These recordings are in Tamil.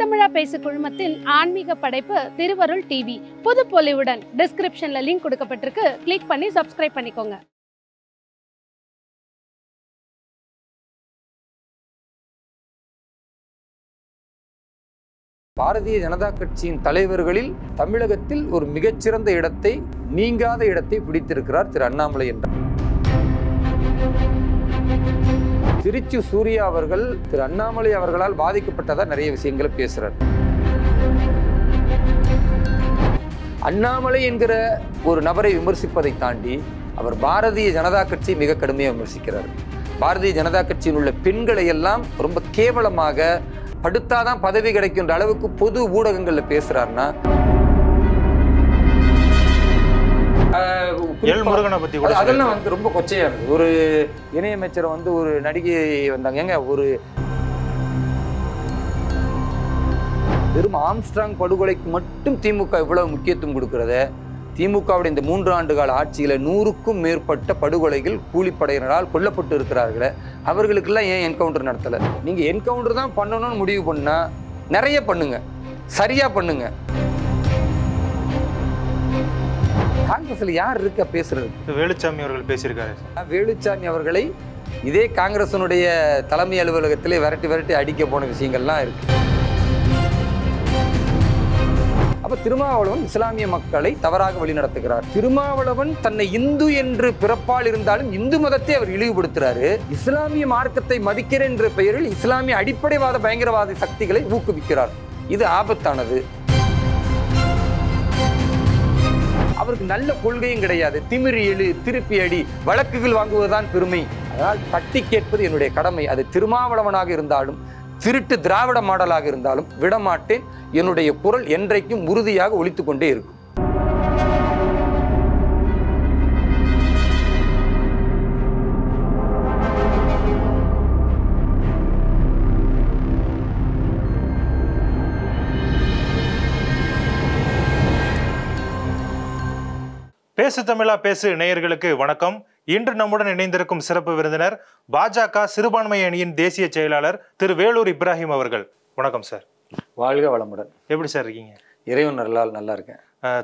தமிழா பேசு குழுமத்தின் ஆன்மீக படைப்பு திருவருள் டிவி புது பொலிவுடன் டிஸ்கிரிப்ஷன்ல லிங்க் கொடுக்கப்பட்டிருக்கு கிளிக் பண்ணி சப்ஸ்கிரைப் பண்ணிக்கோங்க பாரதிய ஜனதா கட்சியின் தலைவர்களில் தமிழகத்தில் ஒரு மிகச்சிறந்த இடத்தை நீங்காத இடத்தை பிடித்திருக்கிறார் திரு அண்ணாமலை என்றார் திருச்சி சூர்யா அவர்கள் திரு அண்ணாமலை அவர்களால் பாதிக்கப்பட்டதா நிறைய விஷயங்களை பேசுறார் அண்ணாமலை என்கிற ஒரு நபரை விமர்சிப்பதை தாண்டி அவர் பாரதிய ஜனதா கட்சி மிக கடுமையாக விமர்சிக்கிறார் பாரதிய ஜனதா கட்சியில் உள்ள பெண்களை எல்லாம் ரொம்ப கேவலமாக படுத்தாதான் பதவி கிடைக்கின்ற அளவுக்கு பொது ஊடகங்களில் பேசுறாருன்னா அதெல்லாம் வந்து ரொம்ப கொச்சையா ஒரு இணையமைச்சர் வந்து ஒரு நடிகை வந்தாங்க ஏங்க ஒரு வெறும் ஆம்ஸ்ட்ராங் படுகொலைக்கு மட்டும் திமுக இவ்வளவு முக்கியத்துவம் கொடுக்கறத திமுகவுடைய இந்த மூன்று ஆண்டு கால ஆட்சியில் நூறுக்கும் மேற்பட்ட படுகொலைகள் கூலிப்படையினரால் கொல்லப்பட்டு இருக்கிறார்களே அவர்களுக்கெல்லாம் ஏன் என்கவுண்டர் நடத்தலை நீங்கள் என்கவுண்டர் தான் பண்ணணும்னு முடிவு பண்ணால் நிறைய பண்ணுங்க சரியாக பண்ணுங்கள் காங்கிரஸ்ல யார் இருக்க பேசுறது வேலுச்சாமி அவர்கள் பேசியிருக்காரு வேலுச்சாமி அவர்களை இதே காங்கிரசனுடைய தலைமை அலுவலகத்திலே விரட்டி விரட்டி அடிக்க போன விஷயங்கள்லாம் இருக்கு அப்ப திருமாவளவன் இஸ்லாமிய மக்களை தவறாக வழிநடத்துகிறார் திருமாவளவன் தன்னை இந்து என்று பிறப்பால் இருந்தாலும் இந்து மதத்தை அவர் இழிவுபடுத்துறாரு இஸ்லாமிய மார்க்கத்தை மதிக்கிறேன் என்ற பெயரில் இஸ்லாமிய அடிப்படைவாத பயங்கரவாத சக்திகளை ஊக்குவிக்கிறார் இது ஆபத்தானது அவருக்கு நல்ல கொள்கையும் கிடையாது திமிரி எழு திருப்பி அடி வழக்குகள் வாங்குவதுதான் பெருமை அதனால் தட்டி கேட்பது என்னுடைய கடமை அது திருமாவளவனாக இருந்தாலும் திருட்டு திராவிட மாடலாக இருந்தாலும் விடமாட்டேன் என்னுடைய குரல் என்றைக்கும் உறுதியாக ஒழித்து கொண்டே இருக்கும் பேசு தமிழா பேசு நேயர்களுக்கு வணக்கம் இன்று நம்முடன் இணைந்திருக்கும் சிறப்பு விருந்தினர் பாஜக சிறுபான்மை அணியின் தேசிய செயலாளர் திரு வேலூர் இப்ராஹிம் அவர்கள் வணக்கம் சார் வாழ்க வளமுடன் எப்படி சார் இருக்கீங்க இறைவன் நல்லால் நல்லா இருக்கேன்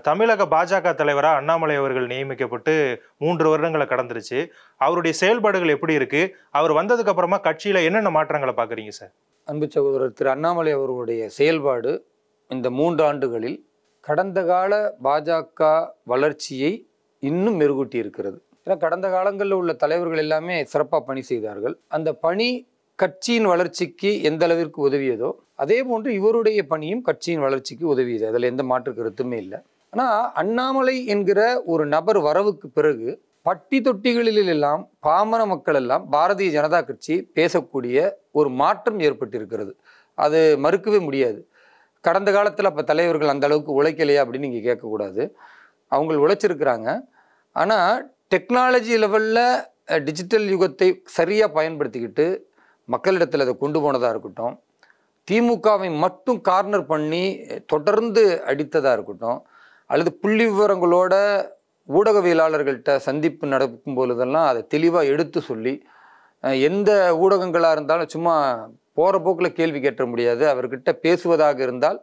தமிழக பாஜக தலைவராக அண்ணாமலை அவர்கள் நியமிக்கப்பட்டு மூன்று வருடங்களை கடந்துருச்சு அவருடைய செயல்பாடுகள் எப்படி இருக்கு அவர் வந்ததுக்கு அப்புறமா கட்சியில என்னென்ன மாற்றங்களை பாக்குறீங்க சார் அன்பு சகோதரர் திரு அண்ணாமலை அவர்களுடைய செயல்பாடு இந்த மூன்று ஆண்டுகளில் கடந்த கால பாஜக வளர்ச்சியை இன்னும் மெருகூட்டி இருக்கிறது ஏன்னா கடந்த காலங்களில் உள்ள தலைவர்கள் எல்லாமே சிறப்பாக பணி செய்தார்கள் அந்த பணி கட்சியின் வளர்ச்சிக்கு எந்த அளவிற்கு உதவியதோ அதே போன்று இவருடைய பணியும் கட்சியின் வளர்ச்சிக்கு உதவியது அதில் எந்த மாற்று கருத்துமே இல்லை ஆனால் அண்ணாமலை என்கிற ஒரு நபர் வரவுக்கு பிறகு பட்டி தொட்டிகளில் எல்லாம் பாமர மக்கள் எல்லாம் பாரதிய ஜனதா கட்சி பேசக்கூடிய ஒரு மாற்றம் ஏற்பட்டிருக்கிறது அது மறுக்கவே முடியாது கடந்த காலத்தில் அப்போ தலைவர்கள் அந்த அளவுக்கு உழைக்கலையா அப்படின்னு நீங்கள் கேட்கக்கூடாது அவங்க உழைச்சிருக்கிறாங்க ஆனால் டெக்னாலஜி லெவலில் டிஜிட்டல் யுகத்தை சரியாக பயன்படுத்திக்கிட்டு மக்களிடத்தில் அதை கொண்டு போனதாக இருக்கட்டும் திமுகவை மட்டும் கார்னர் பண்ணி தொடர்ந்து அடித்ததாக இருக்கட்டும் அல்லது புள்ளி விவரங்களோட ஊடகவியலாளர்கள்ட்ட சந்திப்பு நடக்கும் பொழுதெல்லாம் அதை தெளிவாக எடுத்து சொல்லி எந்த ஊடகங்களாக இருந்தாலும் சும்மா போகிற போக்கில் கேள்வி கேட்ட முடியாது அவர்கிட்ட பேசுவதாக இருந்தால்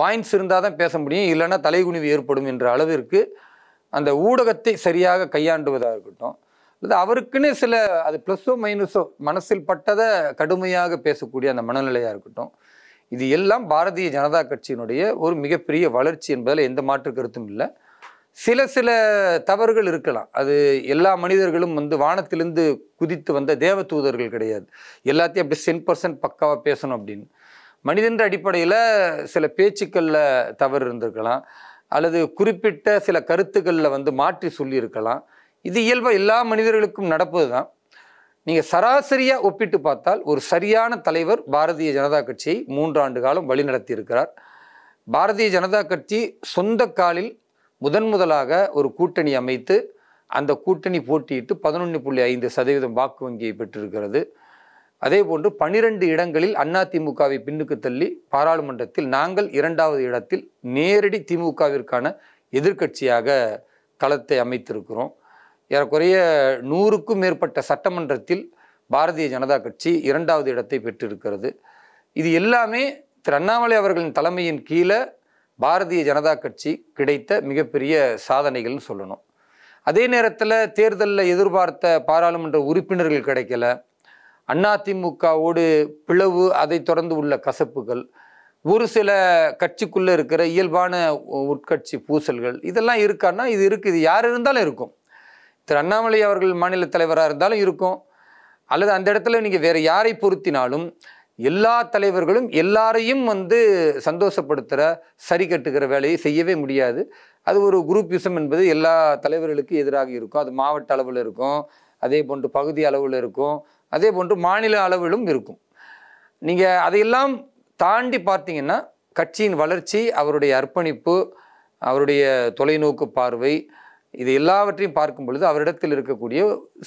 பாயிண்ட்ஸ் இருந்தால் தான் பேச முடியும் இல்லைன்னா தலைகுனிவு ஏற்படும் என்ற அளவிற்கு அந்த ஊடகத்தை சரியாக கையாண்டுவதாக இருக்கட்டும் அல்லது அவருக்குன்னு சில அது ப்ளஸ்ஸோ மைனஸோ மனசில் பட்டதை கடுமையாக பேசக்கூடிய அந்த மனநிலையாக இருக்கட்டும் இது எல்லாம் பாரதிய ஜனதா கட்சியினுடைய ஒரு மிகப்பெரிய வளர்ச்சி என்பதில் எந்த மாற்று கருத்தும் இல்லை சில சில தவறுகள் இருக்கலாம் அது எல்லா மனிதர்களும் வந்து வானத்திலிருந்து குதித்து வந்த தேவ தூதர்கள் கிடையாது எல்லாத்தையும் அப்படி சென் பர்சன்ட் பக்காவாக பேசணும் அப்படின்னு மனிதன்ற அடிப்படையில் சில பேச்சுக்களில் தவறு இருந்திருக்கலாம் அல்லது குறிப்பிட்ட சில கருத்துக்களில் வந்து மாற்றி சொல்லியிருக்கலாம் இது இயல்பாக எல்லா மனிதர்களுக்கும் நடப்பது தான் நீங்கள் சராசரியாக ஒப்பிட்டு பார்த்தால் ஒரு சரியான தலைவர் பாரதிய ஜனதா கட்சியை மூன்றாண்டு காலம் வழிநடத்தி இருக்கிறார் பாரதிய ஜனதா கட்சி சொந்த காலில் முதன் முதலாக ஒரு கூட்டணி அமைத்து அந்த கூட்டணி போட்டியிட்டு பதினொன்று புள்ளி ஐந்து சதவீதம் வாக்கு வங்கியை பெற்றிருக்கிறது அதே போன்று பனிரெண்டு இடங்களில் அண்ணா திமுகவை பின்னுக்கு தள்ளி பாராளுமன்றத்தில் நாங்கள் இரண்டாவது இடத்தில் நேரடி திமுகவிற்கான எதிர்கட்சியாக களத்தை அமைத்திருக்கிறோம் ஏறக்குறைய நூறுக்கும் மேற்பட்ட சட்டமன்றத்தில் பாரதிய ஜனதா கட்சி இரண்டாவது இடத்தை பெற்றிருக்கிறது இது எல்லாமே திரு அண்ணாமலை அவர்களின் தலைமையின் கீழே பாரதிய ஜனதா கட்சி கிடைத்த மிகப்பெரிய சாதனைகள்னு சொல்லணும் அதே நேரத்தில் தேர்தலில் எதிர்பார்த்த பாராளுமன்ற உறுப்பினர்கள் கிடைக்கல அதிமுகவோடு பிளவு அதை தொடர்ந்து உள்ள கசப்புகள் ஒரு சில கட்சிக்குள்ளே இருக்கிற இயல்பான உட்கட்சி பூசல்கள் இதெல்லாம் இருக்கான்னா இது இருக்குது இது யார் இருந்தாலும் இருக்கும் திரு அண்ணாமலை அவர்கள் மாநில தலைவராக இருந்தாலும் இருக்கும் அல்லது அந்த இடத்துல நீங்கள் வேறு யாரை பொருத்தினாலும் எல்லா தலைவர்களும் எல்லாரையும் வந்து சந்தோஷப்படுத்துகிற சரி கட்டுகிற வேலையை செய்யவே முடியாது அது ஒரு குரூப் யூசம் என்பது எல்லா தலைவர்களுக்கும் எதிராக இருக்கும் அது மாவட்ட அளவில் இருக்கும் அதே போன்று பகுதி அளவில் இருக்கும் அதே போன்று மாநில அளவிலும் இருக்கும் நீங்கள் அதையெல்லாம் தாண்டி பார்த்தீங்கன்னா கட்சியின் வளர்ச்சி அவருடைய அர்ப்பணிப்பு அவருடைய தொலைநோக்கு பார்வை இது எல்லாவற்றையும் பார்க்கும் பொழுது அவரிடத்தில் இருக்கக்கூடிய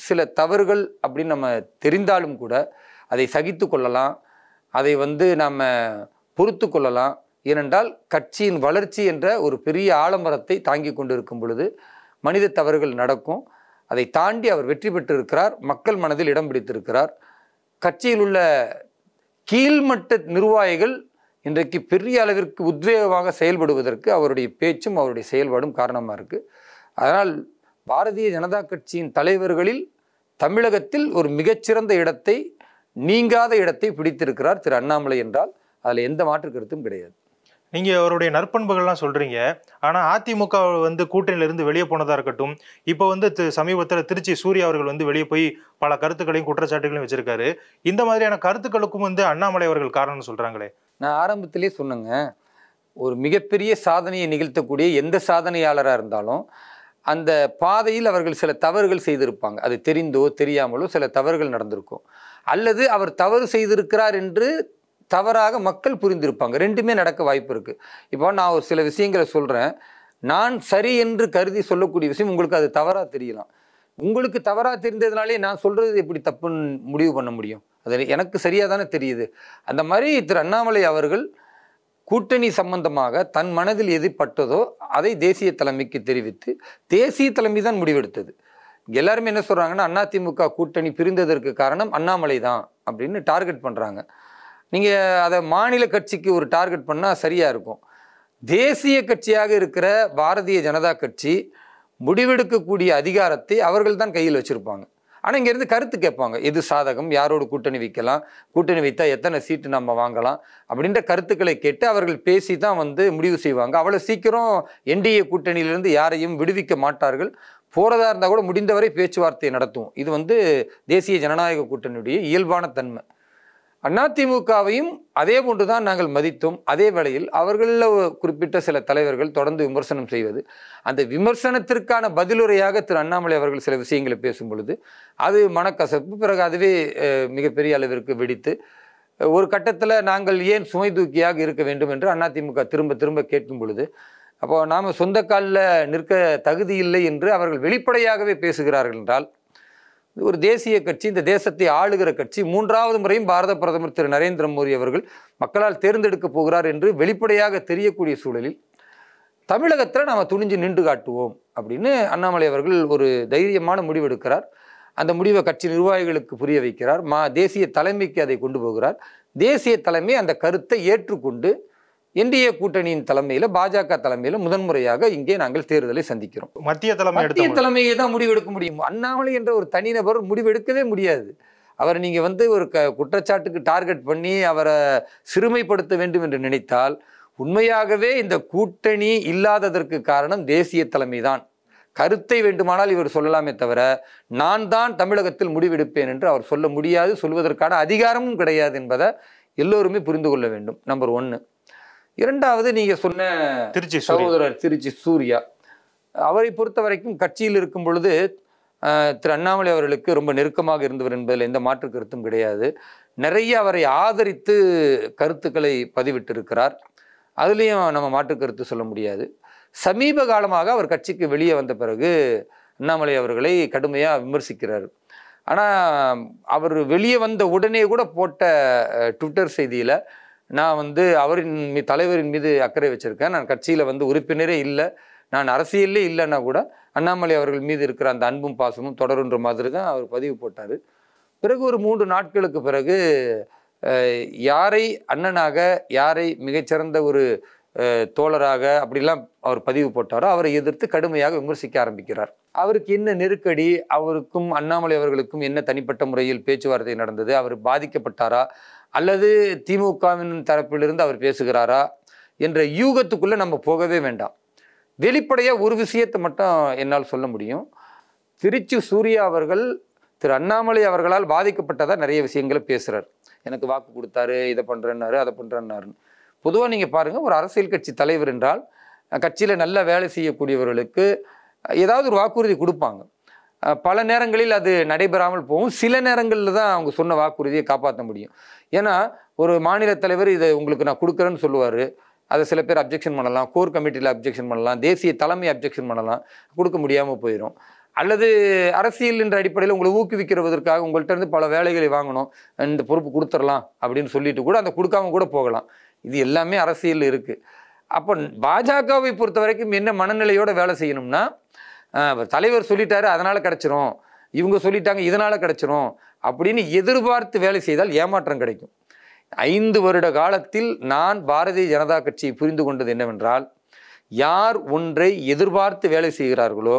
சில தவறுகள் அப்படின்னு நம்ம தெரிந்தாலும் கூட அதை சகித்து கொள்ளலாம் அதை வந்து நாம் பொறுத்து கொள்ளலாம் ஏனென்றால் கட்சியின் வளர்ச்சி என்ற ஒரு பெரிய ஆலம்பரத்தை தாங்கி கொண்டு இருக்கும் பொழுது மனித தவறுகள் நடக்கும் அதை தாண்டி அவர் வெற்றி பெற்றிருக்கிறார் மக்கள் மனதில் இடம் பிடித்திருக்கிறார் கட்சியில் உள்ள கீழ்மட்ட நிர்வாகிகள் இன்றைக்கு பெரிய அளவிற்கு உத்வேகமாக செயல்படுவதற்கு அவருடைய பேச்சும் அவருடைய செயல்பாடும் காரணமாக இருக்குது அதனால் பாரதிய ஜனதா கட்சியின் தலைவர்களில் தமிழகத்தில் ஒரு மிகச்சிறந்த இடத்தை நீங்காத இடத்தை பிடித்திருக்கிறார் திரு அண்ணாமலை என்றால் அதில் எந்த மாற்று கருத்தும் கிடையாது நீங்க அவருடைய நற்பண்புகள்லாம் சொல்றீங்க ஆனா அதிமுக வந்து கூட்டணியிலிருந்து வெளியே போனதா இருக்கட்டும் இப்போ வந்து சமீபத்தில் திருச்சி சூர்யா அவர்கள் வந்து வெளியே போய் பல கருத்துக்களையும் குற்றச்சாட்டுகளையும் வச்சிருக்காரு இந்த மாதிரியான கருத்துக்களுக்கும் வந்து அண்ணாமலை அவர்கள் காரணம்னு சொல்றாங்களே நான் ஆரம்பத்திலே சொன்னேங்க ஒரு மிகப்பெரிய சாதனையை நிகழ்த்தக்கூடிய எந்த சாதனையாளராக இருந்தாலும் அந்த பாதையில் அவர்கள் சில தவறுகள் செய்திருப்பாங்க அது தெரிந்தோ தெரியாமலோ சில தவறுகள் நடந்திருக்கும் அல்லது அவர் தவறு செய்திருக்கிறார் என்று தவறாக மக்கள் புரிந்திருப்பாங்க ரெண்டுமே நடக்க வாய்ப்பு இருக்குது இப்போ நான் ஒரு சில விஷயங்களை சொல்கிறேன் நான் சரி என்று கருதி சொல்லக்கூடிய விஷயம் உங்களுக்கு அது தவறாக தெரியலாம் உங்களுக்கு தவறாக தெரிந்ததுனாலே நான் சொல்கிறது எப்படி தப்புன்னு முடிவு பண்ண முடியும் அது எனக்கு சரியாக தானே தெரியுது அந்த மாதிரி திரு அண்ணாமலை அவர்கள் கூட்டணி சம்பந்தமாக தன் மனதில் எது பட்டதோ அதை தேசிய தலைமைக்கு தெரிவித்து தேசிய தலைமை தான் முடிவெடுத்தது எல்லாருமே என்ன சொல்கிறாங்கன்னா அதிமுக கூட்டணி பிரிந்ததற்கு காரணம் அண்ணாமலை தான் அப்படின்னு டார்கெட் பண்ணுறாங்க நீங்கள் அதை மாநில கட்சிக்கு ஒரு டார்கெட் பண்ணால் சரியாக இருக்கும் தேசிய கட்சியாக இருக்கிற பாரதிய ஜனதா கட்சி முடிவெடுக்கக்கூடிய அதிகாரத்தை அவர்கள் தான் கையில் வச்சுருப்பாங்க ஆனால் இங்கேருந்து கருத்து கேட்பாங்க எது சாதகம் யாரோடு கூட்டணி வைக்கலாம் கூட்டணி வைத்தால் எத்தனை சீட்டு நம்ம வாங்கலாம் அப்படின்ற கருத்துக்களை கேட்டு அவர்கள் பேசி தான் வந்து முடிவு செய்வாங்க அவ்வளோ சீக்கிரம் என்டிஏ கூட்டணியிலிருந்து யாரையும் விடுவிக்க மாட்டார்கள் போகிறதா இருந்தால் கூட முடிந்தவரை பேச்சுவார்த்தை நடத்துவோம் இது வந்து தேசிய ஜனநாயக கூட்டணியுடைய இயல்பான தன்மை அதிமுகவையும் அதே போன்று தான் நாங்கள் மதித்தோம் அதே வேளையில் அவர்களில் குறிப்பிட்ட சில தலைவர்கள் தொடர்ந்து விமர்சனம் செய்வது அந்த விமர்சனத்திற்கான பதிலுரையாக திரு அண்ணாமலை அவர்கள் சில விஷயங்களை பேசும் பொழுது அது மனக்கசப்பு பிறகு அதுவே மிகப்பெரிய அளவிற்கு வெடித்து ஒரு கட்டத்தில் நாங்கள் ஏன் சுமை தூக்கியாக இருக்க வேண்டும் என்று அதிமுக திரும்ப திரும்ப கேட்கும் பொழுது அப்போ நாம் சொந்த காலில் நிற்க தகுதி இல்லை என்று அவர்கள் வெளிப்படையாகவே பேசுகிறார்கள் என்றால் இது ஒரு தேசிய கட்சி இந்த தேசத்தை ஆளுகிற கட்சி மூன்றாவது முறையும் பாரத பிரதமர் திரு நரேந்திர மோடி அவர்கள் மக்களால் தேர்ந்தெடுக்க போகிறார் என்று வெளிப்படையாக தெரியக்கூடிய சூழலில் தமிழகத்தில் நாம் துணிஞ்சு நின்று காட்டுவோம் அப்படின்னு அண்ணாமலை அவர்கள் ஒரு தைரியமான முடிவெடுக்கிறார் அந்த முடிவை கட்சி நிர்வாகிகளுக்கு புரிய வைக்கிறார் மா தேசிய தலைமைக்கு அதை கொண்டு போகிறார் தேசிய தலைமை அந்த கருத்தை ஏற்றுக்கொண்டு என்டிஏ கூட்டணியின் தலைமையில் பாஜக தலைமையில் முதன்முறையாக இங்கே நாங்கள் தேர்தலை சந்திக்கிறோம் மத்திய தலைமை மத்திய தலைமையை தான் முடிவெடுக்க முடியும் அண்ணாமலை என்ற ஒரு தனிநபர் முடிவெடுக்கவே முடியாது அவர் நீங்கள் வந்து ஒரு க குற்றச்சாட்டுக்கு டார்கெட் பண்ணி அவரை சிறுமைப்படுத்த வேண்டும் என்று நினைத்தால் உண்மையாகவே இந்த கூட்டணி இல்லாததற்கு காரணம் தேசிய தலைமை தான் கருத்தை வேண்டுமானால் இவர் சொல்லலாமே தவிர நான் தான் தமிழகத்தில் முடிவெடுப்பேன் என்று அவர் சொல்ல முடியாது சொல்வதற்கான அதிகாரமும் கிடையாது என்பதை எல்லோருமே புரிந்து கொள்ள வேண்டும் நம்பர் ஒன்று இரண்டாவது நீங்கள் சொன்ன திருச்சி சகோதரர் திருச்சி சூர்யா அவரை பொறுத்த வரைக்கும் கட்சியில் இருக்கும் பொழுது திரு அண்ணாமலை அவர்களுக்கு ரொம்ப நெருக்கமாக இருந்தவர் என்பதில் எந்த மாற்று கருத்தும் கிடையாது நிறைய அவரை ஆதரித்து கருத்துக்களை பதிவிட்டிருக்கிறார் அதுலேயும் நம்ம மாற்று கருத்து சொல்ல முடியாது சமீப காலமாக அவர் கட்சிக்கு வெளியே வந்த பிறகு அண்ணாமலை அவர்களை கடுமையாக விமர்சிக்கிறார் ஆனால் அவர் வெளியே வந்த உடனே கூட போட்ட ட்விட்டர் செய்தியில் நான் வந்து அவரின் மீ தலைவரின் மீது அக்கறை வச்சுருக்கேன் நான் கட்சியில் வந்து உறுப்பினரே இல்லை நான் அரசியல்லே இல்லைன்னா கூட அண்ணாமலை அவர்கள் மீது இருக்கிற அந்த அன்பும் பாசமும் தொடருன்ற மாதிரி தான் அவர் பதிவு போட்டார் பிறகு ஒரு மூன்று நாட்களுக்கு பிறகு யாரை அண்ணனாக யாரை மிகச்சிறந்த ஒரு தோழராக அப்படிலாம் அவர் பதிவு போட்டாரோ அவரை எதிர்த்து கடுமையாக விமர்சிக்க ஆரம்பிக்கிறார் அவருக்கு என்ன நெருக்கடி அவருக்கும் அண்ணாமலை அவர்களுக்கும் என்ன தனிப்பட்ட முறையில் பேச்சுவார்த்தை நடந்தது அவர் பாதிக்கப்பட்டாரா அல்லது திமுகவின் தரப்பிலிருந்து அவர் பேசுகிறாரா என்ற யூகத்துக்குள்ளே நம்ம போகவே வேண்டாம் வெளிப்படையாக ஒரு விஷயத்தை மட்டும் என்னால் சொல்ல முடியும் திருச்சி சூர்யா அவர்கள் திரு அண்ணாமலை அவர்களால் பாதிக்கப்பட்டதாக நிறைய விஷயங்களை பேசுகிறார் எனக்கு வாக்கு கொடுத்தாரு இதை பண்ணுறேன்னாரு அதை பண்ணுறேன்னாருன்னு பொதுவாக நீங்கள் பாருங்கள் ஒரு அரசியல் கட்சி தலைவர் என்றால் கட்சியில் நல்லா வேலை செய்யக்கூடியவர்களுக்கு ஏதாவது ஒரு வாக்குறுதி கொடுப்பாங்க பல நேரங்களில் அது நடைபெறாமல் போகும் சில நேரங்களில் தான் அவங்க சொன்ன வாக்குறுதியை காப்பாற்ற முடியும் ஏன்னா ஒரு மாநில தலைவர் இதை உங்களுக்கு நான் கொடுக்குறேன்னு சொல்லுவார் அதை சில பேர் அப்ஜெக்ஷன் பண்ணலாம் கோர் கமிட்டியில் அப்ஜெக்ஷன் பண்ணலாம் தேசிய தலைமை அப்ஜெக்ஷன் பண்ணலாம் கொடுக்க முடியாமல் போயிடும் அல்லது அரசியல் என்ற அடிப்படையில் உங்களை ஊக்குவிக்கிறதற்காக உங்கள்கிட்ட இருந்து பல வேலைகளை வாங்கணும் இந்த பொறுப்பு கொடுத்துடலாம் அப்படின்னு சொல்லிட்டு கூட அந்த கொடுக்காம கூட போகலாம் இது எல்லாமே அரசியல் இருக்குது அப்போ பாஜகவை பொறுத்த வரைக்கும் என்ன மனநிலையோடு வேலை செய்யணும்னா தலைவர் சொல்லிட்டாரு அதனால கிடைச்சிரும் இவங்க சொல்லிட்டாங்க இதனால கிடைச்சிரும் அப்படின்னு எதிர்பார்த்து வேலை செய்தால் ஏமாற்றம் கிடைக்கும் ஐந்து வருட காலத்தில் நான் பாரதிய ஜனதா கட்சியை புரிந்து கொண்டது என்னவென்றால் யார் ஒன்றை எதிர்பார்த்து வேலை செய்கிறார்களோ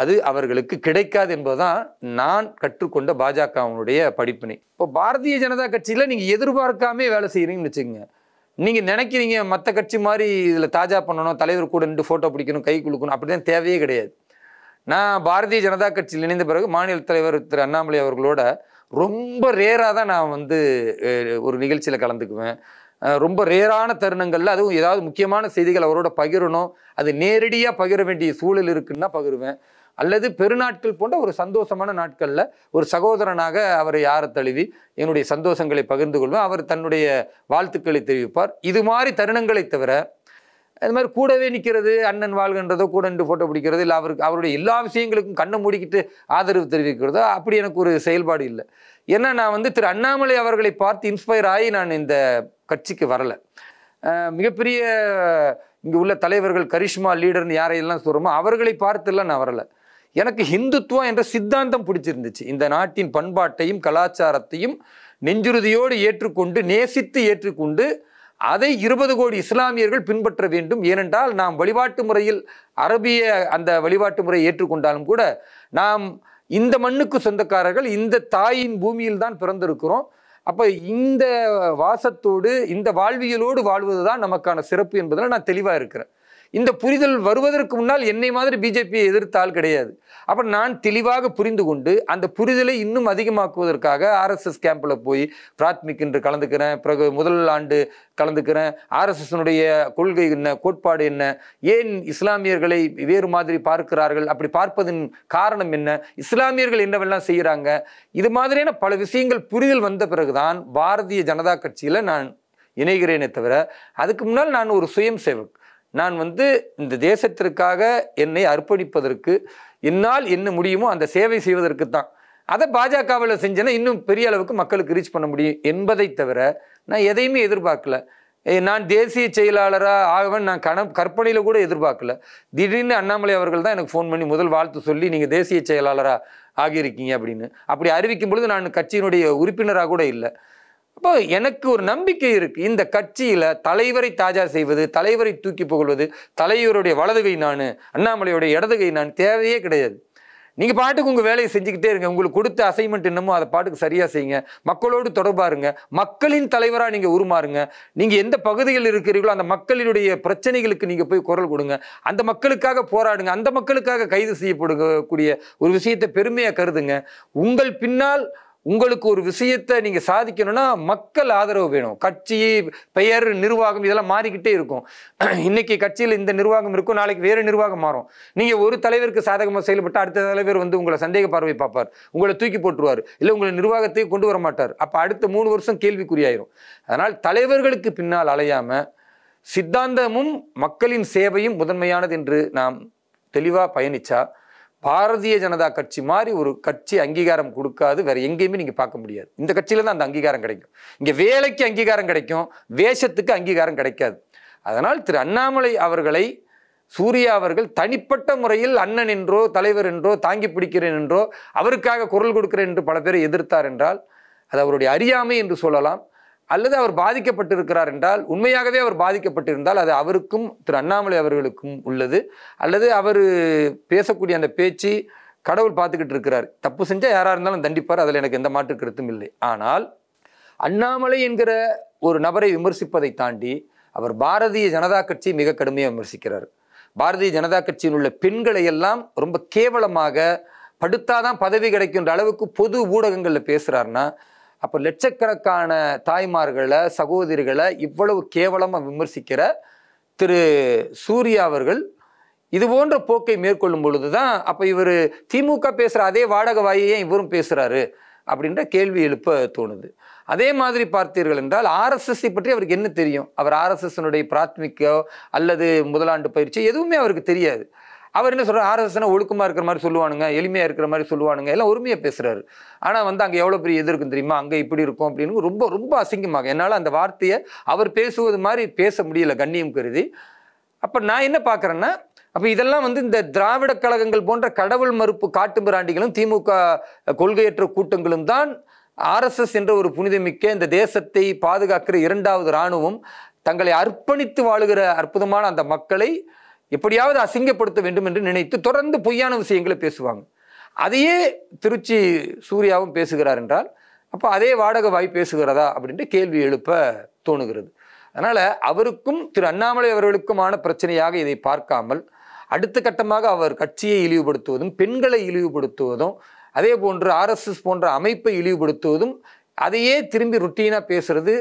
அது அவர்களுக்கு கிடைக்காது என்பதுதான் நான் கற்றுக்கொண்ட பாஜகவுடைய படிப்பினை இப்போ பாரதிய ஜனதா கட்சியில் நீங்கள் எதிர்பார்க்காமே வேலை செய்கிறீங்கன்னு வச்சுக்கோங்க நீங்கள் நினைக்கிறீங்க மற்ற கட்சி மாதிரி இதில் தாஜா பண்ணணும் தலைவர் கூட நின்று ஃபோட்டோ பிடிக்கணும் கை குலுக்கணும் அப்படிதான் தேவையே கிடையாது நான் பாரதிய ஜனதா கட்சியில் இணைந்த பிறகு மாநில தலைவர் திரு அண்ணாமலை அவர்களோட ரொம்ப ரேராக தான் நான் வந்து ஒரு நிகழ்ச்சியில் கலந்துக்குவேன் ரொம்ப ரேரான தருணங்களில் அதுவும் ஏதாவது முக்கியமான செய்திகள் அவரோட பகிரணும் அது நேரடியாக பகிர வேண்டிய சூழல் இருக்குன்னா பகிருவேன் அல்லது பெருநாட்கள் போன்ற ஒரு சந்தோஷமான நாட்களில் ஒரு சகோதரனாக அவரை யார தழுவி என்னுடைய சந்தோஷங்களை பகிர்ந்து கொள்வேன் அவர் தன்னுடைய வாழ்த்துக்களை தெரிவிப்பார் இது மாதிரி தருணங்களை தவிர அது மாதிரி கூடவே நிற்கிறது அண்ணன் வாழ்கின்றதோ கூட நின்று ஃபோட்டோ பிடிக்கிறது இல்லை அவருக்கு அவருடைய எல்லா விஷயங்களுக்கும் கண்ணை மூடிக்கிட்டு ஆதரவு தெரிவிக்கிறதோ அப்படி எனக்கு ஒரு செயல்பாடு இல்லை ஏன்னா நான் வந்து திரு அண்ணாமலை அவர்களை பார்த்து இன்ஸ்பயர் ஆகி நான் இந்த கட்சிக்கு வரலை மிகப்பெரிய இங்கே உள்ள தலைவர்கள் கரிஷ்மா லீடர்னு யாரையெல்லாம் சொல்கிறோமோ அவர்களை பார்த்துலாம் நான் வரலை எனக்கு ஹிந்துத்துவம் என்ற சித்தாந்தம் பிடிச்சிருந்துச்சு இந்த நாட்டின் பண்பாட்டையும் கலாச்சாரத்தையும் நெஞ்சுறுதியோடு ஏற்றுக்கொண்டு நேசித்து ஏற்றுக்கொண்டு அதை இருபது கோடி இஸ்லாமியர்கள் பின்பற்ற வேண்டும் ஏனென்றால் நாம் வழிபாட்டு முறையில் அரபிய அந்த வழிபாட்டு முறையை ஏற்றுக்கொண்டாலும் கூட நாம் இந்த மண்ணுக்கு சொந்தக்காரர்கள் இந்த தாயின் பூமியில் தான் பிறந்திருக்கிறோம் அப்போ இந்த வாசத்தோடு இந்த வாழ்வியலோடு வாழ்வது தான் நமக்கான சிறப்பு என்பதில் நான் தெளிவாக இருக்கிறேன் இந்த புரிதல் வருவதற்கு முன்னால் என்னை மாதிரி பிஜேபியை எதிர்த்தால் கிடையாது அப்போ நான் தெளிவாக புரிந்து கொண்டு அந்த புரிதலை இன்னும் அதிகமாக்குவதற்காக ஆர்எஸ்எஸ் கேம்பில் போய் பிராத்மிக் என்று கலந்துக்கிறேன் பிறகு முதல் ஆண்டு கலந்துக்கிறேன் ஆர்எஸ்எஸ்னுடைய கொள்கை என்ன கோட்பாடு என்ன ஏன் இஸ்லாமியர்களை வேறு மாதிரி பார்க்கிறார்கள் அப்படி பார்ப்பதன் காரணம் என்ன இஸ்லாமியர்கள் என்னவெல்லாம் செய்கிறாங்க இது மாதிரியான பல விஷயங்கள் புரிதல் வந்த பிறகுதான் பாரதிய ஜனதா கட்சியில் நான் இணைகிறேனே தவிர அதுக்கு முன்னால் நான் ஒரு சுயம் சேவக் நான் வந்து இந்த தேசத்திற்காக என்னை அர்ப்பணிப்பதற்கு என்னால் என்ன முடியுமோ அந்த சேவை செய்வதற்கு தான் அதை பாஜகவில் செஞ்சேன்னா இன்னும் பெரிய அளவுக்கு மக்களுக்கு ரீச் பண்ண முடியும் என்பதை தவிர நான் எதையுமே எதிர்பார்க்கல நான் தேசிய செயலாளராக ஆகவன் நான் கன கற்பனையில் கூட எதிர்பார்க்கல திடீர்னு அண்ணாமலை அவர்கள் தான் எனக்கு ஃபோன் பண்ணி முதல் வாழ்த்து சொல்லி நீங்கள் தேசிய செயலாளராக ஆகியிருக்கீங்க அப்படின்னு அப்படி அறிவிக்கும் பொழுது நான் கட்சியினுடைய உறுப்பினராக கூட இல்லை அப்போ எனக்கு ஒரு நம்பிக்கை இருக்குது இந்த கட்சியில் தலைவரை தாஜா செய்வது தலைவரை தூக்கி புகழ்வது தலைவருடைய வலதுகை நான் அண்ணாமலையுடைய இடதுகை நான் தேவையே கிடையாது நீங்கள் பாட்டுக்கு உங்கள் வேலையை செஞ்சுக்கிட்டே இருங்க உங்களுக்கு கொடுத்த அசைன்மெண்ட் என்னமோ அதை பாட்டுக்கு சரியாக செய்யுங்க மக்களோடு தொடர்பாருங்க மக்களின் தலைவராக நீங்கள் உருமாறுங்க நீங்கள் எந்த பகுதியில் இருக்கிறீர்களோ அந்த மக்களினுடைய பிரச்சனைகளுக்கு நீங்கள் போய் குரல் கொடுங்க அந்த மக்களுக்காக போராடுங்க அந்த மக்களுக்காக கைது செய்யப்படக்கூடிய ஒரு விஷயத்தை பெருமையாக கருதுங்க உங்கள் பின்னால் உங்களுக்கு ஒரு விஷயத்தை நீங்கள் சாதிக்கணும்னா மக்கள் ஆதரவு வேணும் கட்சி பெயர் நிர்வாகம் இதெல்லாம் மாறிக்கிட்டே இருக்கும் இன்னைக்கு கட்சியில் இந்த நிர்வாகம் இருக்கும் நாளைக்கு வேறு நிர்வாகம் மாறும் நீங்கள் ஒரு தலைவருக்கு சாதகமாக செயல்பட்டு அடுத்த தலைவர் வந்து உங்களை சந்தேக பார்வை பார்ப்பார் உங்களை தூக்கி போட்டுருவார் இல்லை உங்களை நிர்வாகத்தை கொண்டு வர மாட்டார் அப்போ அடுத்த மூணு வருஷம் கேள்விக்குறியாயிரும் அதனால் தலைவர்களுக்கு பின்னால் அலையாமல் சித்தாந்தமும் மக்களின் சேவையும் முதன்மையானது என்று நாம் தெளிவாக பயணித்தா பாரதிய ஜனதா கட்சி மாதிரி ஒரு கட்சி அங்கீகாரம் கொடுக்காது வேற எங்கேயுமே நீங்க பார்க்க முடியாது இந்த கட்சியில தான் அந்த அங்கீகாரம் கிடைக்கும் இங்க வேலைக்கு அங்கீகாரம் கிடைக்கும் வேஷத்துக்கு அங்கீகாரம் கிடைக்காது அதனால் திரு அண்ணாமலை அவர்களை சூர்யா அவர்கள் தனிப்பட்ட முறையில் அண்ணன் என்றோ தலைவர் என்றோ தாங்கி பிடிக்கிறேன் என்றோ அவருக்காக குரல் கொடுக்கிறேன் என்று பல பேரை எதிர்த்தார் என்றால் அது அவருடைய அறியாமை என்று சொல்லலாம் அல்லது அவர் பாதிக்கப்பட்டிருக்கிறார் என்றால் உண்மையாகவே அவர் பாதிக்கப்பட்டிருந்தால் அது அவருக்கும் திரு அண்ணாமலை அவர்களுக்கும் உள்ளது அல்லது அவர் பேசக்கூடிய அந்த பேச்சு கடவுள் பார்த்துக்கிட்டு இருக்கிறார் தப்பு செஞ்சால் யாராக இருந்தாலும் தண்டிப்பார் அதில் எனக்கு எந்த மாற்று கருத்தும் இல்லை ஆனால் அண்ணாமலை என்கிற ஒரு நபரை விமர்சிப்பதை தாண்டி அவர் பாரதிய ஜனதா கட்சி மிக கடுமையாக விமர்சிக்கிறார் பாரதிய ஜனதா கட்சியில் உள்ள பெண்களை எல்லாம் ரொம்ப கேவலமாக படுத்தாதான் பதவி கிடைக்கின்ற அளவுக்கு பொது ஊடகங்களில் பேசுகிறாருன்னா அப்போ லட்சக்கணக்கான தாய்மார்களை சகோதரிகளை இவ்வளவு கேவலமாக விமர்சிக்கிற திரு சூர்யா அவர்கள் இது போன்ற போக்கை மேற்கொள்ளும் பொழுது தான் அப்போ இவர் திமுக பேசுகிற அதே வாடகை வாயையே இவரும் பேசுகிறாரு அப்படின்ற கேள்வி எழுப்ப தோணுது அதே மாதிரி பார்த்தீர்கள் என்றால் ஆர்எஸ்எஸ்ஸை பற்றி அவருக்கு என்ன தெரியும் அவர் ஆர்எஸ்எஸ்னுடைய பிராத்மிக்கோ அல்லது முதலாண்டு பயிற்சி எதுவுமே அவருக்கு தெரியாது அவர் என்ன சொல்கிறார் ஆர்எஸ்எஸ்னா ஒழுக்கமாக இருக்கிற மாதிரி சொல்லுவானுங்க எளிமையாக இருக்கிற மாதிரி சொல்லுவானுங்க எல்லாம் உரிமையாக பேசுகிறாரு ஆனால் வந்து அங்கே எவ்வளோ பெரிய எது இருக்கும் தெரியுமா அங்கே இப்படி இருக்கும் அப்படின்னு ரொம்ப ரொம்ப அசிங்கமாக என்னால் அந்த வார்த்தையை அவர் பேசுவது மாதிரி பேச முடியல கண்ணியம் கருதி அப்போ நான் என்ன பார்க்குறேன்னா அப்போ இதெல்லாம் வந்து இந்த திராவிட கழகங்கள் போன்ற கடவுள் மறுப்பு காட்டுமிராண்டிகளும் திமுக கொள்கையற்ற கூட்டங்களும் தான் ஆர்எஸ்எஸ் என்ற ஒரு புனிதமிக்க இந்த தேசத்தை பாதுகாக்கிற இரண்டாவது இராணுவம் தங்களை அர்ப்பணித்து வாழுகிற அற்புதமான அந்த மக்களை எப்படியாவது அசிங்கப்படுத்த வேண்டும் என்று நினைத்து தொடர்ந்து பொய்யான விஷயங்களை பேசுவாங்க அதையே திருச்சி சூர்யாவும் பேசுகிறார் என்றால் அப்போ அதே வாடகை வாய் பேசுகிறதா அப்படின்ட்டு கேள்வி எழுப்ப தோணுகிறது அதனால் அவருக்கும் திரு அண்ணாமலை அவர்களுக்குமான பிரச்சனையாக இதை பார்க்காமல் அடுத்த கட்டமாக அவர் கட்சியை இழிவுபடுத்துவதும் பெண்களை இழிவுபடுத்துவதும் அதே போன்று ஆர்எஸ்எஸ் போன்ற அமைப்பை இழிவுபடுத்துவதும் அதையே திரும்பி ருட்டீனாக பேசுறது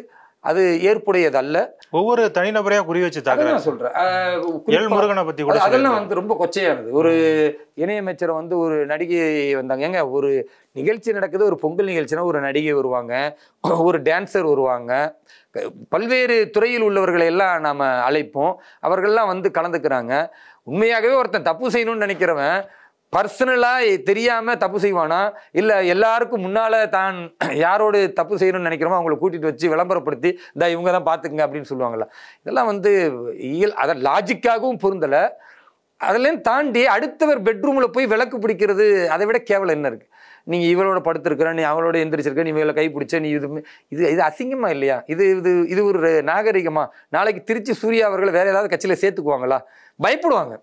அது ஏற்புடையதல்ல ஒவ்வொரு தனிநபரையா குறி வச்சு நான் சொல்றேன் முருகனை பத்தி கூட அதெல்லாம் வந்து ரொம்ப கொச்சையானது ஒரு இணையமைச்சர் வந்து ஒரு நடிகை வந்தாங்க ஏங்க ஒரு நிகழ்ச்சி நடக்குது ஒரு பொங்கல் நிகழ்ச்சினா ஒரு நடிகை வருவாங்க ஒரு டான்சர் வருவாங்க பல்வேறு துறையில் உள்ளவர்களை எல்லாம் நாம் அழைப்போம் அவர்கள்லாம் வந்து கலந்துக்கிறாங்க உண்மையாகவே ஒருத்தன் தப்பு செய்யணும்னு நினைக்கிறவன் பர்சனலாக தெரியாமல் தப்பு செய்வானா இல்லை எல்லாருக்கும் முன்னால் தான் யாரோடு தப்பு செய்யணும்னு நினைக்கிறோமோ அவங்கள கூட்டிகிட்டு வச்சு விளம்பரப்படுத்தி இந்த இவங்க தான் பார்த்துக்குங்க அப்படின்னு சொல்லுவாங்கள்ல இதெல்லாம் வந்து இயல் அதை லாஜிக்காகவும் பொருந்தலை அதெல்லாம் தாண்டி அடுத்தவர் பெட்ரூமில் போய் விளக்கு பிடிக்கிறது அதை விட கேவலம் என்ன இருக்குது நீங்கள் இவளோட படுத்திருக்கிற நீ அவளோட எந்திரிச்சிருக்க நீ இவளை கை பிடிச்ச நீ இது இது இது அசிங்கமாக இல்லையா இது இது இது ஒரு நாகரிகமாக நாளைக்கு திருச்சி சூர்யா அவர்கள் வேறு ஏதாவது கட்சியில் சேர்த்துக்குவாங்களா பயப்படுவாங்க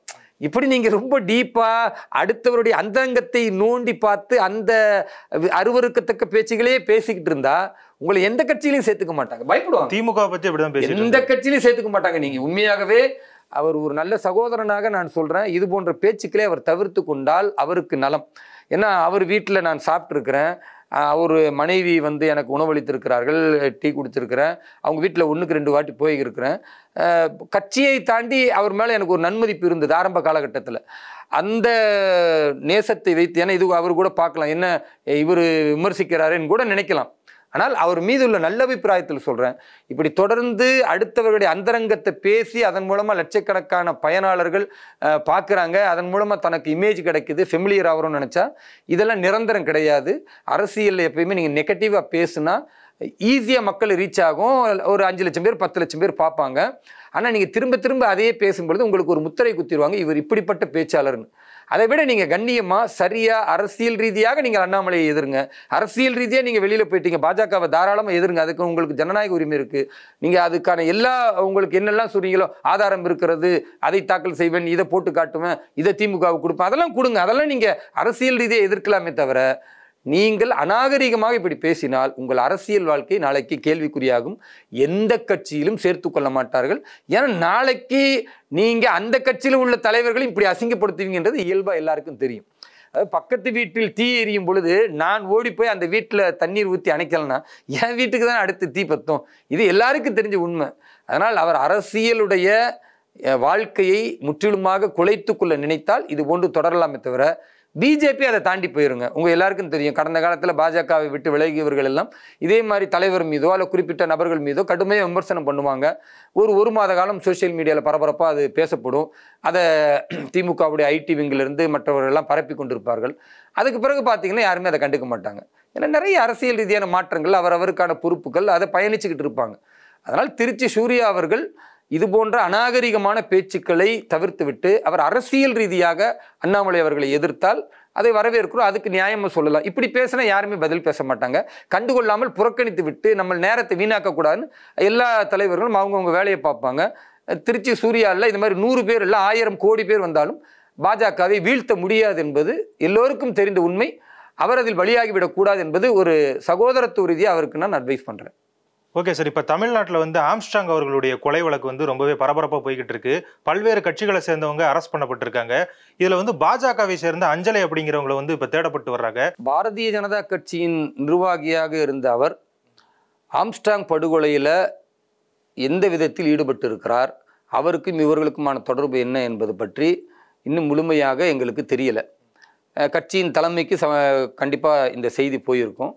இப்படி நீங்கள் ரொம்ப டீப்பாக அடுத்தவருடைய அந்தரங்கத்தை நோண்டி பார்த்து அந்த அருவருக்கத்தக்க பேச்சுகளே பேசிக்கிட்டு இருந்தா உங்களை எந்த கட்சியிலையும் சேர்த்துக்க மாட்டாங்க பயப்படுவாங்க திமுக பற்றி அப்படிதான் எந்த கட்சியிலையும் சேர்த்துக்க மாட்டாங்க நீங்கள் உண்மையாகவே அவர் ஒரு நல்ல சகோதரனாக நான் சொல்கிறேன் இது போன்ற பேச்சுக்களே அவர் தவிர்த்து கொண்டால் அவருக்கு நலம் ஏன்னா அவர் வீட்டில் நான் சாப்பிட்ருக்கிறேன் ஒரு மனைவி வந்து எனக்கு உணவளித்திருக்கிறார்கள் டீ கொடுத்துருக்கிறேன் அவங்க வீட்டில் ஒன்றுக்கு ரெண்டு வாட்டி போயிருக்கிறேன் கட்சியை தாண்டி அவர் மேலே எனக்கு ஒரு நன்மதிப்பு இருந்தது ஆரம்ப காலகட்டத்தில் அந்த நேசத்தை வைத்து ஏன்னா இது அவர் கூட பார்க்கலாம் என்ன இவர் விமர்சிக்கிறாருன்னு கூட நினைக்கலாம் ஆனால் அவர் மீது உள்ள நல்ல அபிப்பிராயத்தில் சொல்கிறேன் இப்படி தொடர்ந்து அடுத்தவர்களுடைய அந்தரங்கத்தை பேசி அதன் மூலமாக லட்சக்கணக்கான பயனாளர்கள் பார்க்குறாங்க அதன் மூலமாக தனக்கு இமேஜ் கிடைக்குது ஃபெமிலியர் ஆகிறோம்னு நினச்சா இதெல்லாம் நிரந்தரம் கிடையாது அரசியலில் எப்பயுமே நீங்கள் நெகட்டிவாக பேசுனா ஈஸியாக மக்கள் ரீச் ஆகும் ஒரு அஞ்சு லட்சம் பேர் பத்து லட்சம் பேர் பார்ப்பாங்க ஆனால் நீங்கள் திரும்ப திரும்ப அதையே பேசும்பொழுது உங்களுக்கு ஒரு முத்திரை குத்திடுவாங்க இவர் இப்படிப்பட்ட பேச்சாளர்னு அதை விட நீங்கள் கண்ணியமாக சரியாக அரசியல் ரீதியாக நீங்கள் அண்ணாமலையை எதிருங்க அரசியல் ரீதியாக நீங்கள் வெளியில் போயிட்டீங்க பாஜகவை தாராளமாக எதிருங்க அதுக்கு உங்களுக்கு ஜனநாயக உரிமை இருக்குது நீங்கள் அதுக்கான எல்லா உங்களுக்கு என்னெல்லாம் சொன்னீங்களோ ஆதாரம் இருக்கிறது அதை தாக்கல் செய்வேன் இதை போட்டு காட்டுவேன் இதை திமுகவுக்கு கொடுப்பேன் அதெல்லாம் கொடுங்க அதெல்லாம் நீங்கள் அரசியல் ரீதியாக எதிர்க்கலாமே தவிர நீங்கள் அநாகரிகமாக இப்படி பேசினால் உங்கள் அரசியல் வாழ்க்கை நாளைக்கு கேள்விக்குறியாகும் எந்த கட்சியிலும் சேர்த்து கொள்ள மாட்டார்கள் ஏன்னா நாளைக்கு நீங்கள் அந்த கட்சியில் உள்ள தலைவர்களையும் இப்படி அசிங்கப்படுத்துவீங்கன்றது இயல்பாக எல்லாருக்கும் தெரியும் பக்கத்து வீட்டில் தீ எரியும் பொழுது நான் ஓடி போய் அந்த வீட்டில் தண்ணீர் ஊற்றி அணைக்கலன்னா என் வீட்டுக்கு தான் அடுத்து தீ பத்தும் இது எல்லாருக்கும் தெரிஞ்ச உண்மை அதனால் அவர் அரசியலுடைய வாழ்க்கையை முற்றிலுமாக குலைத்து கொள்ள நினைத்தால் இது ஒன்று தொடரலாமே தவிர பிஜேபி அதை தாண்டி போயிருங்க உங்கள் எல்லாருக்கும் தெரியும் கடந்த காலத்தில் பாஜகவை விட்டு விலகியவர்கள் எல்லாம் இதே மாதிரி தலைவர் மீதோ அல்ல குறிப்பிட்ட நபர்கள் மீதோ கடுமையாக விமர்சனம் பண்ணுவாங்க ஒரு ஒரு மாத காலம் சோசியல் மீடியாவில் பரபரப்பாக அது பேசப்படும் அதை திமுகவுடைய ஐடி விங்கிலிருந்து எல்லாம் பரப்பி கொண்டிருப்பார்கள் அதுக்கு பிறகு பார்த்தீங்கன்னா யாருமே அதை கண்டுக்க மாட்டாங்க ஏன்னா நிறைய அரசியல் ரீதியான மாற்றங்கள் அவரவருக்கான பொறுப்புகள் அதை பயணிச்சுக்கிட்டு இருப்பாங்க அதனால் திருச்சி சூர்யா அவர்கள் இது போன்ற அநாகரிகமான பேச்சுக்களை தவிர்த்துவிட்டு அவர் அரசியல் ரீதியாக அண்ணாமலை அவர்களை எதிர்த்தால் அதை வரவேற்கிறோம் அதுக்கு நியாயமாக சொல்லலாம் இப்படி பேசினா யாருமே பதில் பேச மாட்டாங்க கண்டுகொள்ளாமல் புறக்கணித்து விட்டு நம்ம நேரத்தை வீணாக்கக்கூடாதுன்னு எல்லா தலைவர்களும் அவங்கவுங்க வேலையை பார்ப்பாங்க திருச்சி சூர்யாவில் இந்த மாதிரி நூறு பேர் இல்லை ஆயிரம் கோடி பேர் வந்தாலும் பாஜகவை வீழ்த்த முடியாது என்பது எல்லோருக்கும் தெரிந்த உண்மை அவர் அதில் வழியாகிவிடக்கூடாது என்பது ஒரு சகோதரத்துவ ரீதியாக அவருக்கு நான் அட்வைஸ் பண்ணுறேன் ஓகே சார் இப்போ தமிழ்நாட்டில் வந்து ஆம்ஸ்டாங் அவர்களுடைய கொலை வழக்கு வந்து ரொம்பவே பரபரப்பாக போய்கிட்டு இருக்கு பல்வேறு கட்சிகளை சேர்ந்தவங்க அரெஸ்ட் பண்ணப்பட்டிருக்காங்க இதில் வந்து பாஜகவை சேர்ந்த அஞ்சலை அப்படிங்கிறவங்களை வந்து இப்போ தேடப்பட்டு வர்றாங்க பாரதிய ஜனதா கட்சியின் நிர்வாகியாக இருந்த அவர் ஆம்ஸ்டாங் படுகொலையில் எந்த விதத்தில் ஈடுபட்டு இருக்கிறார் அவருக்கும் இவர்களுக்குமான தொடர்பு என்ன என்பது பற்றி இன்னும் முழுமையாக எங்களுக்கு தெரியலை கட்சியின் தலைமைக்கு ச கண்டிப்பாக இந்த செய்தி போயிருக்கும்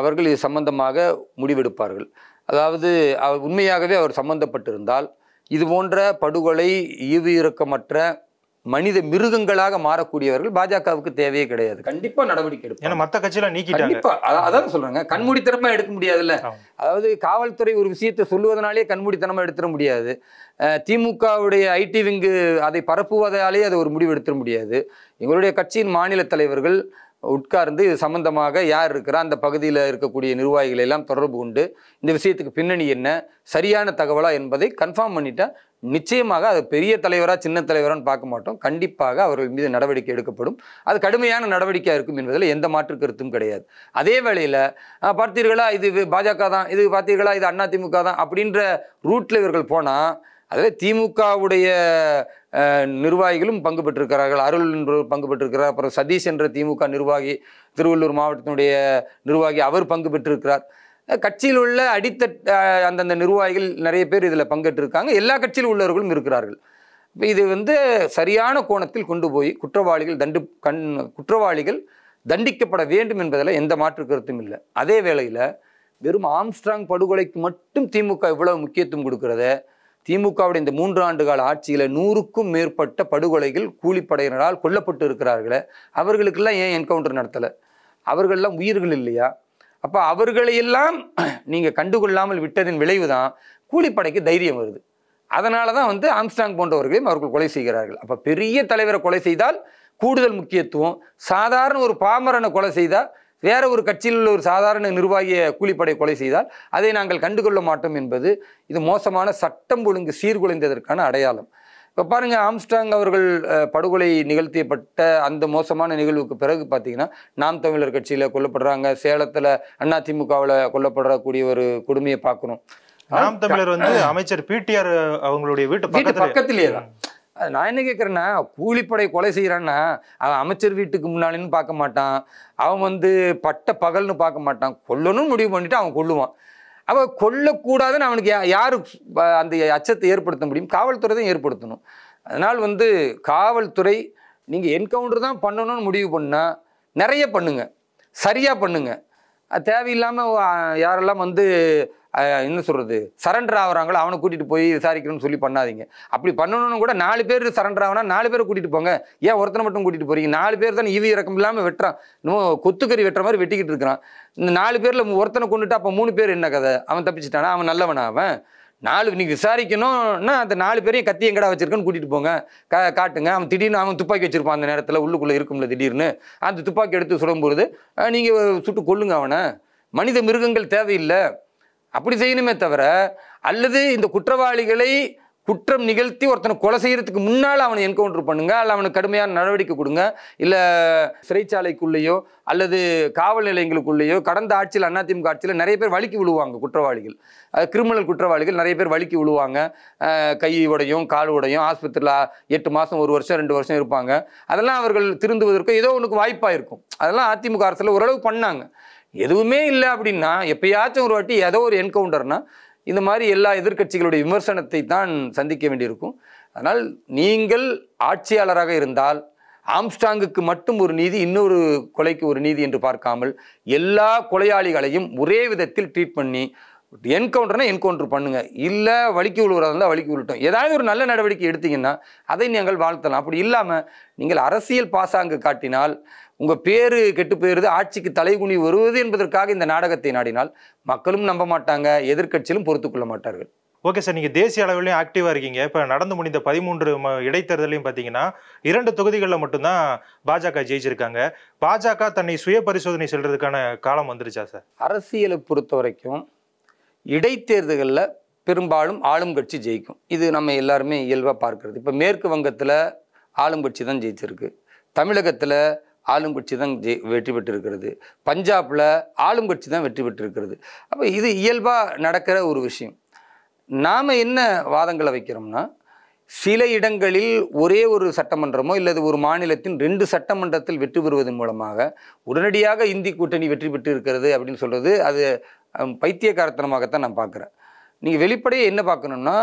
அவர்கள் இது சம்பந்தமாக முடிவெடுப்பார்கள் அதாவது அவர் உண்மையாகவே அவர் சம்பந்தப்பட்டிருந்தால் இது போன்ற படுகொலை ஈவு இறக்கமற்ற மனித மிருகங்களாக மாறக்கூடியவர்கள் பாஜகவுக்கு தேவையே கிடையாது கண்டிப்பா நடவடிக்கை எடுக்கும் மற்ற கட்சியில நீக்கிட்டாங்க கண்டிப்பா அதான் சொல்றாங்க கண்மூடித்தனமா எடுக்க முடியாதுல்ல அதாவது காவல்துறை ஒரு விஷயத்தை சொல்லுவதனாலே கண்மூடித்தனமா எடுத்துட முடியாது திமுகவுடைய ஐடி விங்கு அதை பரப்புவதாலே அதை ஒரு முடிவு எடுத்துட முடியாது எங்களுடைய கட்சியின் மாநில தலைவர்கள் உட்கார்ந்து இது சம்பந்தமாக யார் இருக்கிறா அந்த பகுதியில் இருக்கக்கூடிய நிர்வாகிகளை எல்லாம் தொடர்பு கொண்டு இந்த விஷயத்துக்கு பின்னணி என்ன சரியான தகவலா என்பதை கன்ஃபார்ம் பண்ணிட்டா நிச்சயமாக அது பெரிய தலைவரா சின்ன தலைவரான்னு பார்க்க மாட்டோம் கண்டிப்பாக அவர்கள் மீது நடவடிக்கை எடுக்கப்படும் அது கடுமையான நடவடிக்கையாக இருக்கும் என்பதில் எந்த மாற்று கருத்தும் கிடையாது அதே வேளையில் பார்த்தீர்களா இது பாஜக தான் இது பார்த்தீர்களா இது அதிமுக தான் அப்படின்ற ரூட்டில் இவர்கள் போனால் அதில் திமுகவுடைய நிர்வாகிகளும் பங்கு பெற்றிருக்கிறார்கள் அருள் என்று பங்கு பெற்றிருக்கிறார் அப்புறம் சதீஷ் என்ற திமுக நிர்வாகி திருவள்ளூர் மாவட்டத்தினுடைய நிர்வாகி அவர் பங்கு பெற்றிருக்கிறார் கட்சியில் உள்ள அடித்த அந்தந்த நிர்வாகிகள் நிறைய பேர் இதில் பங்கேற்றிருக்காங்க எல்லா கட்சியில் உள்ளவர்களும் இருக்கிறார்கள் இப்போ இது வந்து சரியான கோணத்தில் கொண்டு போய் குற்றவாளிகள் தண்டு கண் குற்றவாளிகள் தண்டிக்கப்பட வேண்டும் என்பதில் எந்த மாற்று கருத்தும் இல்லை அதே வேளையில் வெறும் ஆம்ஸ்ட்ராங் படுகொலைக்கு மட்டும் திமுக இவ்வளவு முக்கியத்துவம் கொடுக்கறத திமுகவுடைய இந்த மூன்று ஆண்டு கால ஆட்சியில் நூறுக்கும் மேற்பட்ட படுகொலைகள் கூலிப்படையினரால் கொல்லப்பட்டு இருக்கிறார்களே அவர்களுக்கெல்லாம் ஏன் என்கவுண்டர் நடத்தலை அவர்கள்லாம் உயிர்கள் இல்லையா அப்போ அவர்களையெல்லாம் நீங்கள் கண்டுகொள்ளாமல் விட்டதின் விளைவு தான் கூலிப்படைக்கு தைரியம் வருது அதனால தான் வந்து ஆம்ஸ்டாங் போன்றவர்களையும் அவர்கள் கொலை செய்கிறார்கள் அப்போ பெரிய தலைவரை கொலை செய்தால் கூடுதல் முக்கியத்துவம் சாதாரண ஒரு பாமரனை கொலை செய்தால் வேற ஒரு கட்சியில் உள்ள ஒரு சாதாரண நிர்வாகிய கூலிப்படை கொலை செய்தால் அதை நாங்கள் கண்டுகொள்ள மாட்டோம் என்பது இது மோசமான சட்டம் ஒழுங்கு சீர்குலைந்ததற்கான அடையாளம் இப்போ பாருங்க ஆம்ஸ்டாங் அவர்கள் படுகொலை நிகழ்த்தியப்பட்ட அந்த மோசமான நிகழ்வுக்கு பிறகு பார்த்தீங்கன்னா நாம் தமிழர் கட்சியில் கொல்லப்படுறாங்க சேலத்தில் அதிமுகவில் கொல்லப்படக்கூடிய ஒரு கொடுமையை பார்க்குறோம் நாம் தமிழர் வந்து அமைச்சர் பிடிஆர் அவங்களுடைய வீட்டு பக்கத்திலேயே தான் அது நான் என்ன கேட்குறேன்னா கூலிப்படை கொலை செய்கிறான்னா அவன் அமைச்சர் வீட்டுக்கு முன்னாலேன்னு பார்க்க மாட்டான் அவன் வந்து பட்ட பகல்னு பார்க்க மாட்டான் கொல்லணும்னு முடிவு பண்ணிவிட்டு அவன் கொல்லுவான் அவன் கொல்லக்கூடாதுன்னு அவனுக்கு யார் அந்த அச்சத்தை ஏற்படுத்த முடியும் காவல்துறை தான் ஏற்படுத்தணும் அதனால் வந்து காவல்துறை நீங்கள் என்கவுண்டர் தான் பண்ணணும்னு முடிவு பண்ணால் நிறைய பண்ணுங்கள் சரியாக பண்ணுங்கள் தேவையில்லாமல் யாரெல்லாம் வந்து என்ன சொல்கிறது சரண்டர் ஆகிறாங்களோ அவனை கூட்டிகிட்டு போய் விசாரிக்கணும்னு சொல்லி பண்ணாதீங்க அப்படி பண்ணணும்னு கூட நாலு பேர் சரண்டர் ஆகினா நாலு பேர் கூட்டிகிட்டு போங்க ஏன் ஒருத்தனை மட்டும் கூட்டிகிட்டு போகிறீங்க நாலு பேர் தான் இவி இறக்கம் இல்லாமல் வெட்டுறான் இன்னும் கொத்துக்கறி வெட்டுற மாதிரி வெட்டிக்கிட்டு இருக்கிறான் இந்த நாலு பேரில் ஒருத்தனை கொண்டுட்டு அப்போ மூணு பேர் என்ன கதை அவன் தப்பிச்சிட்டானா அவன் நல்லவனா அவன் நாலு நீங்கள் விசாரிக்கணும்னா அந்த நாலு பேரையும் கத்தி எங்கடா வச்சிருக்கன்னு கூட்டிகிட்டு போங்க கா காட்டுங்க அவன் திடீர்னு அவன் துப்பாக்கி வச்சிருப்பான் அந்த நேரத்தில் உள்ளுக்குள்ளே இருக்கும்ல திடீர்னு அந்த துப்பாக்கி எடுத்து பொழுது நீங்கள் சுட்டு கொள்ளுங்க அவனை மனித மிருகங்கள் தேவையில்லை அப்படி செய்யணுமே தவிர அல்லது இந்த குற்றவாளிகளை குற்றம் நிகழ்த்தி ஒருத்தனை கொலை செய்கிறதுக்கு முன்னால் அவனை என்கவுண்டர் பண்ணுங்க அல்ல அவனுக்கு கடுமையான நடவடிக்கை கொடுங்க இல்லை சிறைச்சாலைக்குள்ளேயோ அல்லது காவல் நிலையங்களுக்குள்ளேயோ கடந்த ஆட்சியில் அதிமுக ஆட்சியில் நிறைய பேர் வழுக்கி விழுவாங்க குற்றவாளிகள் கிரிமினல் குற்றவாளிகள் நிறைய பேர் வலிக்கு விழுவாங்க கை உடையும் கால் உடையும் ஆஸ்பத்திரியில் எட்டு மாதம் ஒரு வருஷம் ரெண்டு வருஷம் இருப்பாங்க அதெல்லாம் அவர்கள் திருந்துவதற்கு ஏதோ ஒன்றுக்கு வாய்ப்பாக இருக்கும் அதெல்லாம் அதிமுக அரசில் ஓரளவு பண்ணாங்க எதுவுமே இல்லை அப்படின்னா எப்பயாச்சும் ஒரு வாட்டி ஏதோ ஒரு என்கவுண்டர்னால் இந்த மாதிரி எல்லா எதிர்கட்சிகளுடைய விமர்சனத்தை தான் சந்திக்க வேண்டியிருக்கும் அதனால் நீங்கள் ஆட்சியாளராக இருந்தால் ஆம்ஸ்டாங்குக்கு மட்டும் ஒரு நீதி இன்னொரு கொலைக்கு ஒரு நீதி என்று பார்க்காமல் எல்லா கொலையாளிகளையும் ஒரே விதத்தில் ட்ரீட் பண்ணி என்கவுண்டர்னா என்கவுண்டர் பண்ணுங்க இல்லை வலிக்கு விழுகிறதா இருந்தால் வலிக்கு விழுட்டோம் ஏதாவது ஒரு நல்ல நடவடிக்கை எடுத்தீங்கன்னா அதை நீங்கள் வாழ்த்தலாம் அப்படி இல்லாமல் நீங்கள் அரசியல் பாசாங்கு காட்டினால் உங்கள் பேர் கெட்டு போயிடுது ஆட்சிக்கு தலைகுனி வருவது என்பதற்காக இந்த நாடகத்தை நாடினால் மக்களும் நம்ப மாட்டாங்க எதிர்கட்சியிலும் பொறுத்துக்கொள்ள மாட்டார்கள் ஓகே சார் நீங்கள் தேசிய அளவிலையும் ஆக்டிவாக இருக்கீங்க இப்போ நடந்து முடிந்த பதிமூன்று இடைத்தேர்தலையும் பார்த்தீங்கன்னா இரண்டு தொகுதிகளில் மட்டும்தான் பாஜக ஜெயிச்சிருக்காங்க பாஜக தன்னை சுய பரிசோதனை செல்றதுக்கான காலம் வந்துருச்சா சார் அரசியலை பொறுத்த வரைக்கும் இடைத்தேர்தல்களில் பெரும்பாலும் ஆளும் கட்சி ஜெயிக்கும் இது நம்ம எல்லாருமே இயல்பாக பார்க்கறது இப்போ மேற்கு வங்கத்தில் ஆளும் கட்சி தான் ஜெயிச்சிருக்கு தமிழகத்தில் ஆளும் கட்சி தான் ஜெய் வெற்றி பெற்றிருக்கிறது பஞ்சாபில் ஆளும் கட்சி தான் வெற்றி பெற்றிருக்கிறது அப்போ இது இயல்பாக நடக்கிற ஒரு விஷயம் நாம் என்ன வாதங்களை வைக்கிறோம்னா சில இடங்களில் ஒரே ஒரு சட்டமன்றமோ இல்லது ஒரு மாநிலத்தின் ரெண்டு சட்டமன்றத்தில் வெற்றி பெறுவதன் மூலமாக உடனடியாக இந்தி கூட்டணி வெற்றி பெற்று இருக்கிறது அப்படின்னு சொல்கிறது அது பைத்தியகாரத்தனமாகத்தான் நான் பார்க்குறேன் நீங்கள் வெளிப்படையே என்ன பார்க்கணுன்னா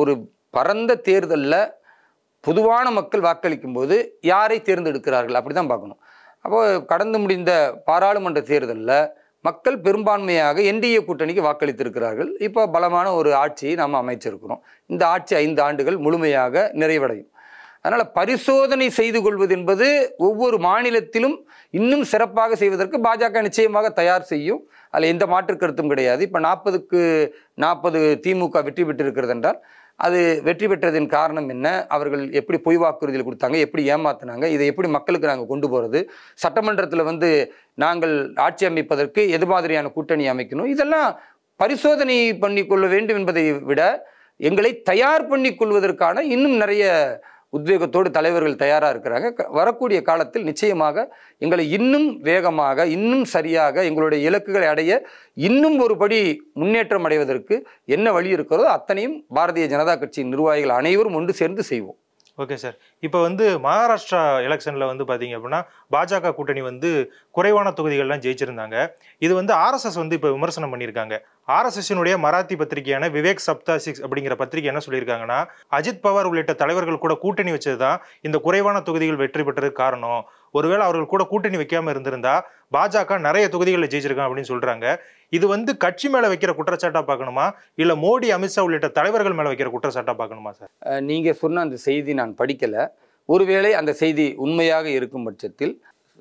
ஒரு பரந்த தேர்தலில் பொதுவான மக்கள் வாக்களிக்கும் போது யாரை தேர்ந்தெடுக்கிறார்கள் அப்படி தான் பார்க்கணும் அப்போது கடந்து முடிந்த பாராளுமன்ற தேர்தலில் மக்கள் பெரும்பான்மையாக என்டிஏ கூட்டணிக்கு வாக்களித்திருக்கிறார்கள் இப்போ பலமான ஒரு ஆட்சியை நாம் அமைச்சிருக்கிறோம் இந்த ஆட்சி ஐந்து ஆண்டுகள் முழுமையாக நிறைவடையும் அதனால் பரிசோதனை செய்து கொள்வது என்பது ஒவ்வொரு மாநிலத்திலும் இன்னும் சிறப்பாக செய்வதற்கு பாஜக நிச்சயமாக தயார் செய்யும் அதில் எந்த மாற்று கருத்தும் கிடையாது இப்போ நாற்பதுக்கு நாற்பது திமுக வெற்றி பெற்றிருக்கிறது என்றால் அது வெற்றி பெற்றதின் காரணம் என்ன அவர்கள் எப்படி பொய் வாக்குறுதியில் கொடுத்தாங்க எப்படி ஏமாத்தினாங்க இதை எப்படி மக்களுக்கு நாங்கள் கொண்டு போகிறது சட்டமன்றத்தில் வந்து நாங்கள் ஆட்சி அமைப்பதற்கு எது மாதிரியான கூட்டணி அமைக்கணும் இதெல்லாம் பரிசோதனை பண்ணி கொள்ள வேண்டும் என்பதை விட எங்களை தயார் பண்ணி கொள்வதற்கான இன்னும் நிறைய உத்வேகத்தோடு தலைவர்கள் தயாராக இருக்கிறாங்க வரக்கூடிய காலத்தில் நிச்சயமாக எங்களை இன்னும் வேகமாக இன்னும் சரியாக எங்களுடைய இலக்குகளை அடைய இன்னும் ஒருபடி முன்னேற்றம் அடைவதற்கு என்ன வழி இருக்கிறதோ அத்தனையும் பாரதிய ஜனதா கட்சியின் நிர்வாகிகள் அனைவரும் ஒன்று சேர்ந்து செய்வோம் ஓகே சார் இப்போ வந்து மகாராஷ்டிரா எலெக்ஷனில் வந்து பார்த்தீங்க அப்படின்னா பாஜக கூட்டணி வந்து குறைவான தொகுதிகள்லாம் ஜெயிச்சிருந்தாங்க இது வந்து ஆர்எஸ்எஸ் வந்து இப்போ விமர்சனம் பண்ணியிருக்காங்க ஆர்எஸ்எஸ்னுடைய மராத்தி பத்திரிகையான விவேக் சப்தா சிக்ஸ் அப்படிங்கிற பத்திரிகை என்ன சொல்லியிருக்காங்கன்னா அஜித் பவார் உள்ளிட்ட தலைவர்கள் கூட கூட்டணி வச்சது தான் இந்த குறைவான தொகுதிகள் வெற்றி பெற்றது காரணம் ஒருவேளை அவர்கள் கூட கூட்டணி வைக்காமல் இருந்திருந்தா பாஜக நிறைய தொகுதிகளில் ஜெயிச்சிருக்காங்க அப்படின்னு சொல்கிறாங்க இது வந்து கட்சி மேலே வைக்கிற குற்றச்சாட்டாக பார்க்கணுமா இல்லை மோடி அமித்ஷா உள்ளிட்ட தலைவர்கள் மேலே வைக்கிற குற்றச்சாட்டாக பார்க்கணுமா சார் நீங்கள் சொன்ன அந்த செய்தி நான் படிக்கலை ஒருவேளை அந்த செய்தி உண்மையாக இருக்கும் பட்சத்தில்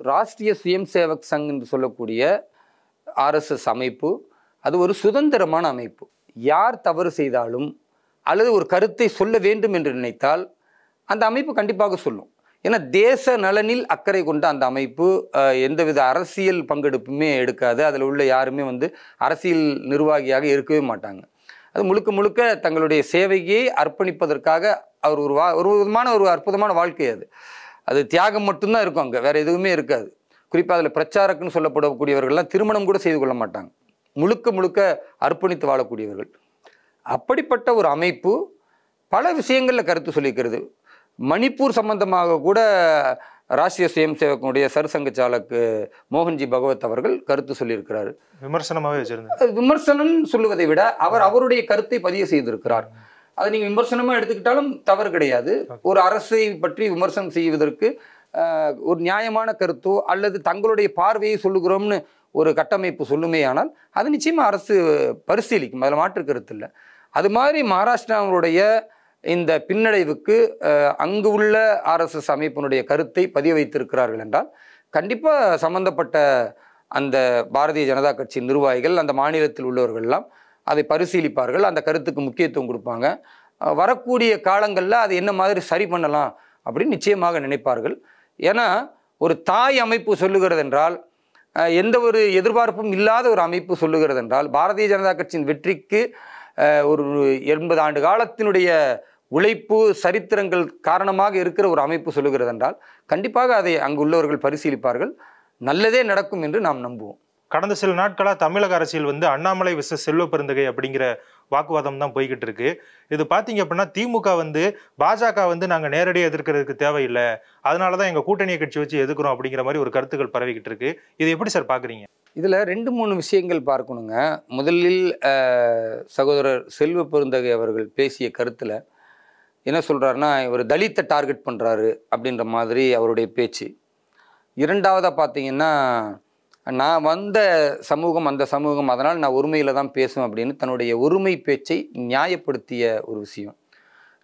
ராஷ்டிரிய சுயம் சேவக் சங் என்று சொல்லக்கூடிய ஆர்எஸ்எஸ் அமைப்பு அது ஒரு சுதந்திரமான அமைப்பு யார் தவறு செய்தாலும் அல்லது ஒரு கருத்தை சொல்ல வேண்டும் என்று நினைத்தால் அந்த அமைப்பு கண்டிப்பாக சொல்லும் ஏன்னா தேச நலனில் அக்கறை கொண்ட அந்த அமைப்பு எந்தவித அரசியல் பங்கெடுப்புமே எடுக்காது அதில் உள்ள யாருமே வந்து அரசியல் நிர்வாகியாக இருக்கவே மாட்டாங்க அது முழுக்க முழுக்க தங்களுடைய சேவையை அர்ப்பணிப்பதற்காக அவர் ஒரு வா ஒரு விதமான ஒரு அற்புதமான வாழ்க்கை அது அது தியாகம் மட்டும்தான் இருக்கும் அங்கே வேறு எதுவுமே இருக்காது குறிப்பாக அதில் பிரச்சாரக்குன்னு சொல்லப்படக்கூடியவர்கள்லாம் திருமணம் கூட செய்து கொள்ள மாட்டாங்க முழுக்க முழுக்க அர்ப்பணித்து வாழக்கூடியவர்கள் அப்படிப்பட்ட ஒரு அமைப்பு பல விஷயங்களில் கருத்து சொல்லிக்கிறது மணிப்பூர் சம்பந்தமாக கூட ராஷ்டிரிய சுயம் சேவகனுடைய சர்சங்க சாலக்கு மோகன்ஜி பகவத் அவர்கள் கருத்து சொல்லியிருக்கிறார் விமர்சனமாகவே வச்சிருந்தார் விமர்சனம் சொல்லுவதை விட அவர் அவருடைய கருத்தை பதிவு செய்திருக்கிறார் அதை நீங்கள் விமர்சனமாக எடுத்துக்கிட்டாலும் தவறு கிடையாது ஒரு அரசை பற்றி விமர்சனம் செய்வதற்கு ஒரு நியாயமான கருத்தோ அல்லது தங்களுடைய பார்வையை சொல்லுகிறோம்னு ஒரு கட்டமைப்பு சொல்லுமே ஆனால் அது நிச்சயமாக அரசு பரிசீலிக்கும் அதில் மாற்று கருத்து இல்லை அது மாதிரி மகாராஷ்டிராவுடைய இந்த பின்னடைவுக்கு அங்கு உள்ள ஆர்எஸ்எஸ் அமைப்பினுடைய கருத்தை பதிய வைத்திருக்கிறார்கள் என்றால் கண்டிப்பாக சம்பந்தப்பட்ட அந்த பாரதிய ஜனதா கட்சி நிர்வாகிகள் அந்த மாநிலத்தில் உள்ளவர்கள்லாம் அதை பரிசீலிப்பார்கள் அந்த கருத்துக்கு முக்கியத்துவம் கொடுப்பாங்க வரக்கூடிய காலங்களில் அது என்ன மாதிரி சரி பண்ணலாம் அப்படின்னு நிச்சயமாக நினைப்பார்கள் ஏன்னா ஒரு தாய் அமைப்பு சொல்லுகிறது என்றால் எந்த ஒரு எதிர்பார்ப்பும் இல்லாத ஒரு அமைப்பு சொல்லுகிறது என்றால் பாரதிய ஜனதா கட்சியின் வெற்றிக்கு ஒரு எண்பது ஆண்டு காலத்தினுடைய உழைப்பு சரித்திரங்கள் காரணமாக இருக்கிற ஒரு அமைப்பு சொல்லுகிறது என்றால் கண்டிப்பாக அதை அங்குள்ளவர்கள் பரிசீலிப்பார்கள் நல்லதே நடக்கும் என்று நாம் நம்புவோம் கடந்த சில நாட்களாக தமிழக அரசியல் வந்து அண்ணாமலை விச செல்வ பெருந்தகை அப்படிங்கிற வாக்குவாதம் தான் போய்கிட்டு இருக்கு இது பார்த்தீங்க அப்படின்னா திமுக வந்து பாஜக வந்து நாங்கள் நேரடியாக எதிர்க்கிறதுக்கு தேவையில்லை அதனால தான் எங்கள் கூட்டணி கட்சி வச்சு எதிர்க்கிறோம் அப்படிங்கிற மாதிரி ஒரு கருத்துக்கள் பரவிக்கிட்டு இருக்கு இதை எப்படி சார் பார்க்குறீங்க இதில் ரெண்டு மூணு விஷயங்கள் பார்க்கணுங்க முதலில் சகோதரர் செல்வ பெருந்தகை அவர்கள் பேசிய கருத்தில் என்ன சொல்கிறாருன்னா இவர் தலித்தை டார்கெட் பண்ணுறாரு அப்படின்ற மாதிரி அவருடைய பேச்சு இரண்டாவதாக பார்த்தீங்கன்னா நான் வந்த சமூகம் அந்த சமூகம் அதனால் நான் உரிமையில் தான் பேசும் அப்படின்னு தன்னுடைய ஒருமை பேச்சை நியாயப்படுத்திய ஒரு விஷயம்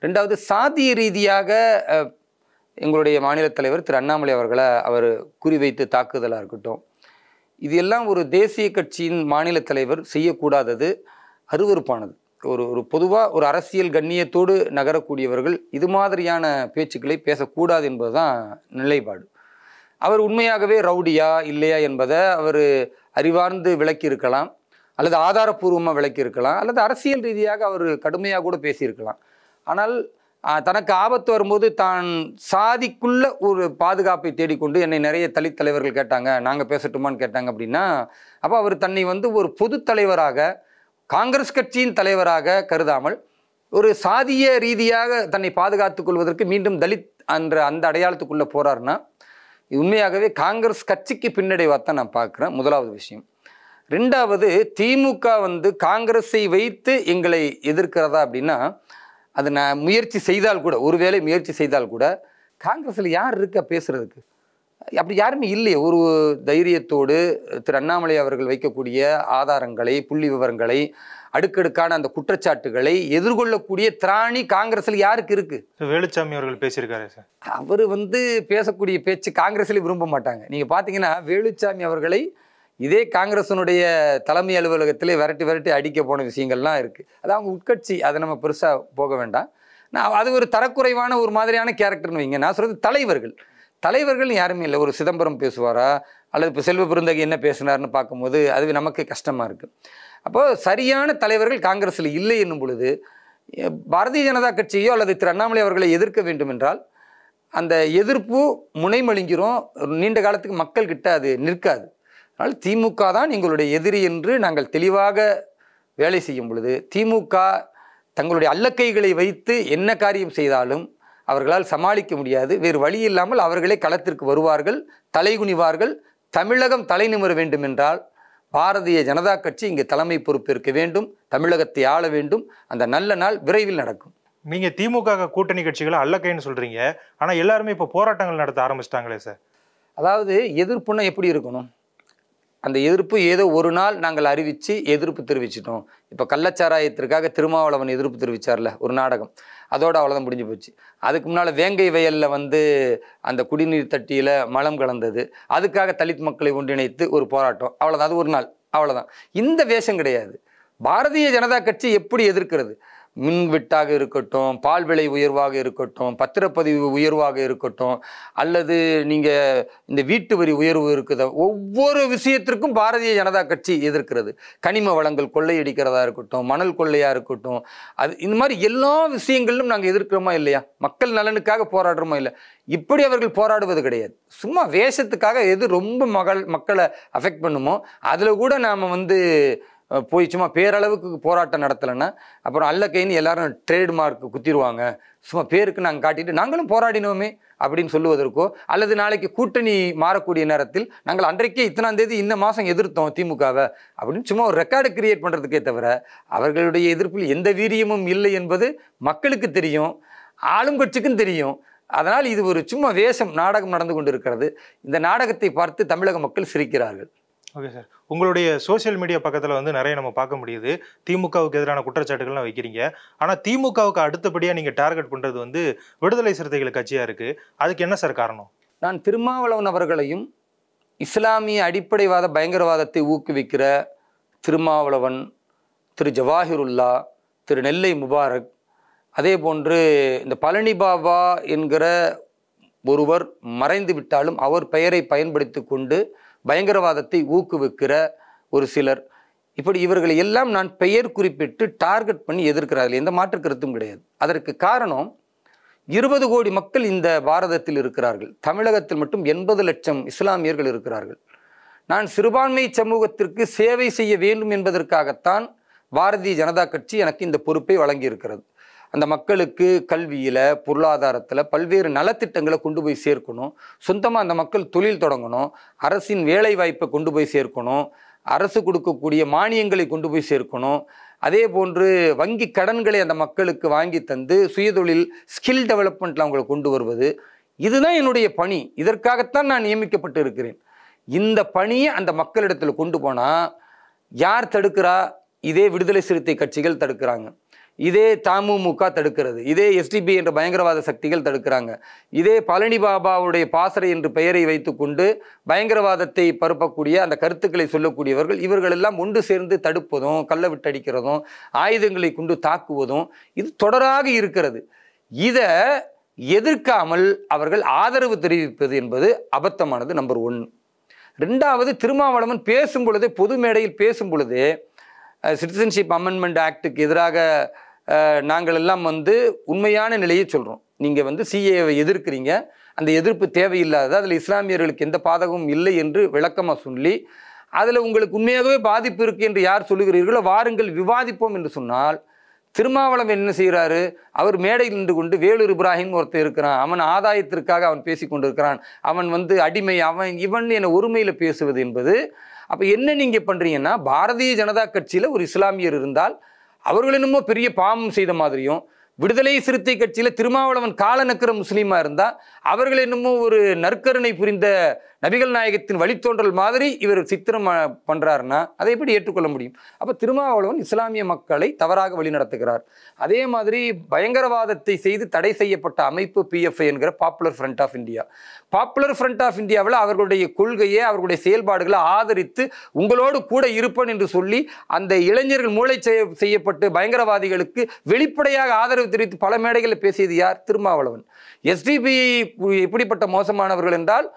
ரெண்டாவது சாதிய ரீதியாக எங்களுடைய மாநில தலைவர் திரு அண்ணாமலை அவர்களை அவர் குறிவைத்து தாக்குதலாக இருக்கட்டும் இது எல்லாம் ஒரு தேசிய கட்சியின் மாநில தலைவர் செய்யக்கூடாதது அருவறுப்பானது ஒரு ஒரு பொதுவாக ஒரு அரசியல் கண்ணியத்தோடு நகரக்கூடியவர்கள் இது மாதிரியான பேச்சுக்களை பேசக்கூடாது என்பதுதான் நிலைப்பாடு அவர் உண்மையாகவே ரவுடியா இல்லையா என்பதை அவர் அறிவார்ந்து விளக்கியிருக்கலாம் அல்லது ஆதாரப்பூர்வமாக விளக்கியிருக்கலாம் அல்லது அரசியல் ரீதியாக அவர் கடுமையாக கூட பேசியிருக்கலாம் ஆனால் தனக்கு ஆபத்து வரும்போது தான் சாதிக்குள்ள ஒரு பாதுகாப்பை தேடிக்கொண்டு என்னை நிறைய தலித் தலைவர்கள் கேட்டாங்க நாங்கள் பேசட்டுமான்னு கேட்டாங்க அப்படின்னா அப்போ அவர் தன்னை வந்து ஒரு பொது தலைவராக காங்கிரஸ் கட்சியின் தலைவராக கருதாமல் ஒரு சாதிய ரீதியாக தன்னை பாதுகாத்துக் கொள்வதற்கு மீண்டும் தலித் என்ற அந்த அடையாளத்துக்குள்ளே போகிறாருன்னா உண்மையாகவே காங்கிரஸ் கட்சிக்கு பின்னடைவாக தான் நான் பார்க்குறேன் முதலாவது விஷயம் ரெண்டாவது திமுக வந்து காங்கிரஸை வைத்து எங்களை எதிர்க்கிறதா அப்படின்னா அது நான் முயற்சி செய்தால் கூட ஒருவேளை முயற்சி செய்தால் கூட காங்கிரஸில் யார் இருக்கா பேசுகிறதுக்கு அப்படி யாருமே இல்லையே ஒரு தைரியத்தோடு திரு அண்ணாமலை அவர்கள் வைக்கக்கூடிய ஆதாரங்களை புள்ளி விவரங்களை அடுக்கடுக்கான அந்த குற்றச்சாட்டுகளை எதிர்கொள்ளக்கூடிய திராணி காங்கிரஸில் யாருக்கு இருக்கு வேலுச்சாமி அவர்கள் பேசியிருக்காரு சார் அவர் வந்து பேசக்கூடிய பேச்சு காங்கிரஸில் விரும்ப மாட்டாங்க நீங்கள் பார்த்தீங்கன்னா வேலுச்சாமி அவர்களை இதே காங்கிரஸினுடைய தலைமை அலுவலகத்திலே விரட்டி விரட்டி அடிக்க போன விஷயங்கள்லாம் இருக்குது அது அவங்க உட்கட்சி அதை நம்ம பெருசாக போக வேண்டாம் நான் அது ஒரு தரக்குறைவான ஒரு மாதிரியான கேரக்டர்னு வைங்க நான் சொல்கிறது தலைவர்கள் தலைவர்கள் யாருமே இல்லை ஒரு சிதம்பரம் பேசுவாரா அல்லது இப்போ செல்வ பெருந்தகை என்ன பேசுனார்னு பார்க்கும்போது அது நமக்கு கஷ்டமாக இருக்குது அப்போது சரியான தலைவர்கள் காங்கிரஸில் இல்லை என்னும் பொழுது பாரதிய ஜனதா கட்சியோ அல்லது திரு அண்ணாமலை அவர்களை எதிர்க்க வேண்டும் என்றால் அந்த எதிர்ப்பு முனைமலிஞ்சிரும் நீண்ட காலத்துக்கு மக்கள்கிட்ட அது நிற்காது ஆனால் திமுக தான் எங்களுடைய எதிரி என்று நாங்கள் தெளிவாக வேலை செய்யும் பொழுது திமுக தங்களுடைய அல்லக்கைகளை வைத்து என்ன காரியம் செய்தாலும் அவர்களால் சமாளிக்க முடியாது வேறு வழி இல்லாமல் அவர்களே களத்திற்கு வருவார்கள் தலைகுனிவார்கள் தமிழகம் தலை நிமிர வேண்டும் என்றால் பாரதிய ஜனதா கட்சி இங்கே தலைமை பொறுப்பேற்க வேண்டும் தமிழகத்தை ஆள வேண்டும் அந்த நல்ல நாள் விரைவில் நடக்கும் நீங்க திமுக கூட்டணி கட்சிகளை அல்லக்கைன்னு சொல்றீங்க ஆனால் எல்லாருமே இப்போ போராட்டங்கள் நடத்த ஆரம்பிச்சிட்டாங்களே சார் அதாவது எதிர்ப்புனா எப்படி இருக்கணும் அந்த எதிர்ப்பு ஏதோ ஒரு நாள் நாங்கள் அறிவித்து எதிர்ப்பு தெரிவிச்சிட்டோம் இப்போ கள்ளச்சாராயத்திற்காக திருமாவளவன் எதிர்ப்பு தெரிவித்தார்ல ஒரு நாடகம் அதோடு அவ்வளோதான் முடிஞ்சு போச்சு அதுக்கு முன்னால் வேங்கை வயலில் வந்து அந்த குடிநீர் தட்டியில் மலம் கலந்தது அதுக்காக தலித் மக்களை ஒன்றிணைத்து ஒரு போராட்டம் அவ்வளோதான் அது ஒரு நாள் அவ்வளோதான் இந்த வேஷம் கிடையாது பாரதிய ஜனதா கட்சி எப்படி எதிர்க்கிறது மின்வெட்டாக இருக்கட்டும் பால் விலை உயர்வாக இருக்கட்டும் பத்திரப்பதிவு உயர்வாக இருக்கட்டும் அல்லது நீங்கள் இந்த வீட்டு வரி உயர்வு இருக்குதோ ஒவ்வொரு விஷயத்திற்கும் பாரதிய ஜனதா கட்சி எதிர்க்கிறது கனிம வளங்கள் கொள்ளையடிக்கிறதா இருக்கட்டும் மணல் கொள்ளையாக இருக்கட்டும் அது இந்த மாதிரி எல்லா விஷயங்களிலும் நாங்கள் எதிர்க்கிறோமா இல்லையா மக்கள் நலனுக்காக போராடுறோமா இல்லை இப்படி அவர்கள் போராடுவது கிடையாது சும்மா வேஷத்துக்காக எது ரொம்ப மகள் மக்களை அஃபெக்ட் பண்ணுமோ அதில் கூட நாம் வந்து போய் சும்மா பேரளவுக்கு போராட்டம் நடத்தலைன்னா அப்புறம் அல்ல கைன்னு எல்லாரும் ட்ரேட் மார்க் குத்திடுவாங்க சும்மா பேருக்கு நாங்கள் காட்டிட்டு நாங்களும் போராடினோமே அப்படின்னு சொல்லுவதற்கோ அல்லது நாளைக்கு கூட்டணி மாறக்கூடிய நேரத்தில் நாங்கள் அன்றைக்கே இத்தனாம் தேதி இந்த மாதம் எதிர்த்தோம் திமுகவை அப்படின்னு சும்மா ஒரு ரெக்கார்டு கிரியேட் பண்ணுறதுக்கே தவிர அவர்களுடைய எதிர்ப்பில் எந்த வீரியமும் இல்லை என்பது மக்களுக்கு தெரியும் ஆளுங்கட்சிக்கும் தெரியும் அதனால் இது ஒரு சும்மா வேஷம் நாடகம் நடந்து கொண்டிருக்கிறது இந்த நாடகத்தை பார்த்து தமிழக மக்கள் சிரிக்கிறார்கள் ஓகே சார் உங்களுடைய சோசியல் மீடியா பக்கத்தில் வந்து நிறைய நம்ம பார்க்க முடியுது திமுகவுக்கு எதிரான குற்றச்சாட்டுகள்லாம் வைக்கிறீங்க ஆனால் திமுகவுக்கு அடுத்தபடியாக நீங்கள் டார்கெட் பண்ணுறது வந்து விடுதலை சிறுத்தைகள் கட்சியாக இருக்குது அதுக்கு என்ன சார் காரணம் நான் திருமாவளவன் அவர்களையும் இஸ்லாமிய அடிப்படைவாத பயங்கரவாதத்தை ஊக்குவிக்கிற திருமாவளவன் திரு ஜவாஹிருல்லா திரு நெல்லை முபாரக் அதே போன்று இந்த பழனி பாபா என்கிற ஒருவர் மறைந்து விட்டாலும் அவர் பெயரை பயன்படுத்தி கொண்டு பயங்கரவாதத்தை ஊக்குவிக்கிற ஒரு சிலர் இப்படி இவர்களை எல்லாம் நான் பெயர் குறிப்பிட்டு டார்கெட் பண்ணி எதிர்க்கிறார்கள் எந்த மாற்று கருத்தும் கிடையாது அதற்கு காரணம் இருபது கோடி மக்கள் இந்த பாரதத்தில் இருக்கிறார்கள் தமிழகத்தில் மட்டும் எண்பது லட்சம் இஸ்லாமியர்கள் இருக்கிறார்கள் நான் சிறுபான்மை சமூகத்திற்கு சேவை செய்ய வேண்டும் என்பதற்காகத்தான் பாரதிய ஜனதா கட்சி எனக்கு இந்த பொறுப்பை வழங்கியிருக்கிறது அந்த மக்களுக்கு கல்வியில் பொருளாதாரத்தில் பல்வேறு நலத்திட்டங்களை கொண்டு போய் சேர்க்கணும் சொந்தமாக அந்த மக்கள் தொழில் தொடங்கணும் அரசின் வேலை வாய்ப்பை கொண்டு போய் சேர்க்கணும் அரசு கொடுக்கக்கூடிய மானியங்களை கொண்டு போய் சேர்க்கணும் அதே போன்று வங்கி கடன்களை அந்த மக்களுக்கு வாங்கி தந்து சுயதொழில் ஸ்கில் டெவலப்மெண்ட்டில் அவங்களை கொண்டு வருவது இதுதான் என்னுடைய பணி இதற்காகத்தான் நான் நியமிக்கப்பட்டு இருக்கிறேன் இந்த பணியை அந்த மக்களிடத்தில் கொண்டு போனால் யார் தடுக்கிறா இதே விடுதலை சிறுத்தை கட்சிகள் தடுக்கிறாங்க இதே தமுமுக தடுக்கிறது இதே எஸ்டிபி என்ற பயங்கரவாத சக்திகள் தடுக்கிறாங்க இதே பழனி பாபாவுடைய பாசறை என்று பெயரை வைத்துக்கொண்டு பயங்கரவாதத்தை பரப்பக்கூடிய அந்த கருத்துக்களை சொல்லக்கூடியவர்கள் இவர்கள் எல்லாம் ஒன்று சேர்ந்து தடுப்பதும் கள்ள விட்டடிக்கிறதும் ஆயுதங்களை கொண்டு தாக்குவதும் இது தொடராக இருக்கிறது இதை எதிர்க்காமல் அவர்கள் ஆதரவு தெரிவிப்பது என்பது அபத்தமானது நம்பர் ஒன்று ரெண்டாவது திருமாவளவன் பேசும் பொழுதே பொது மேடையில் பேசும் பொழுதே சிட்டிசன்ஷிப் அமெண்ட்மெண்ட் ஆக்டுக்கு எதிராக நாங்கள் எல்லாம் வந்து உண்மையான நிலையை சொல்கிறோம் நீங்கள் வந்து சிஏவை எதிர்க்கிறீங்க அந்த எதிர்ப்பு தேவையில்லாத அதில் இஸ்லாமியர்களுக்கு எந்த பாதகமும் இல்லை என்று விளக்கமாக சொல்லி அதில் உங்களுக்கு உண்மையாகவே பாதிப்பு இருக்குது என்று யார் சொல்லுகிறீர்களோ வாருங்கள் விவாதிப்போம் என்று சொன்னால் திருமாவளம் என்ன செய்கிறாரு அவர் மேடையில் நின்று கொண்டு வேலூர் இப்ராஹிம் ஒருத்தர் இருக்கிறான் அவன் ஆதாயத்திற்காக அவன் பேசி கொண்டிருக்கிறான் அவன் வந்து அடிமை அவன் இவன் என ஒருமையில் பேசுவது என்பது அப்போ என்ன நீங்கள் பண்ணுறீங்கன்னா பாரதிய ஜனதா கட்சியில் ஒரு இஸ்லாமியர் இருந்தால் அவர்கள் என்னமோ பெரிய பாவம் செய்த மாதிரியும் விடுதலை சிறுத்தை கட்சியில் திருமாவளவன் கால நக்கிற முஸ்லீமாக இருந்தால் அவர்கள் என்னமோ ஒரு நற்கருணை புரிந்த நபிகள் நாயகத்தின் வழித்தோன்றல் மாதிரி இவர் சித்திரம் பண்ணுறாருன்னா அதை எப்படி ஏற்றுக்கொள்ள முடியும் அப்போ திருமாவளவன் இஸ்லாமிய மக்களை தவறாக வழிநடத்துகிறார் அதே மாதிரி பயங்கரவாதத்தை செய்து தடை செய்யப்பட்ட அமைப்பு பிஎஃப்ஐ என்கிற popular front of India popular front of இந்தியாவில் அவர்களுடைய கொள்கையை அவர்களுடைய செயல்பாடுகளை ஆதரித்து உங்களோடு கூட இருப்பன் என்று சொல்லி அந்த இளைஞர்கள் மூளை செய்யப்பட்டு பயங்கரவாதிகளுக்கு வெளிப்படையாக ஆதரவு தெரிவித்து பல மேடைகளில் பேசியது யார் திருமாவளவன் எஸ்டிபி எப்படிப்பட்ட மோசமானவர்கள் என்றால்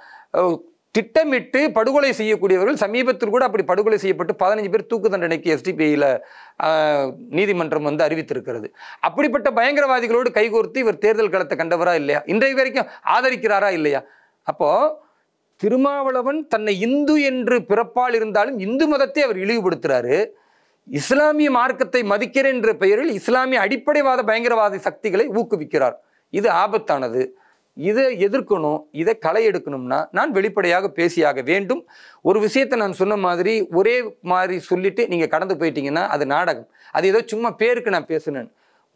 திட்டமிட்டு படுகொலை செய்யக்கூடியவர்கள் சமீபத்தில் கூட அப்படி படுகொலை செய்யப்பட்டு பதினஞ்சு பேர் தூக்கு தண்டனைக்கு எஸ்டிபிஐயில் நீதிமன்றம் வந்து அறிவித்திருக்கிறது அப்படிப்பட்ட பயங்கரவாதிகளோடு கைகோர்த்து இவர் தேர்தல் களத்தை கண்டவரா இல்லையா இன்றைய வரைக்கும் ஆதரிக்கிறாரா இல்லையா அப்போது திருமாவளவன் தன்னை இந்து என்று பிறப்பால் இருந்தாலும் இந்து மதத்தை அவர் இழிவுபடுத்துகிறாரு இஸ்லாமிய மார்க்கத்தை மதிக்கிறேன் என்ற பெயரில் இஸ்லாமிய அடிப்படைவாத பயங்கரவாத சக்திகளை ஊக்குவிக்கிறார் இது ஆபத்தானது இதை எதிர்க்கணும் இதை களை எடுக்கணும்னா நான் வெளிப்படையாக பேசியாக வேண்டும் ஒரு விஷயத்தை நான் சொன்ன மாதிரி ஒரே மாதிரி சொல்லிட்டு நீங்கள் கடந்து போயிட்டீங்கன்னா அது நாடகம் அது ஏதோ சும்மா பேருக்கு நான் பேசுனேன்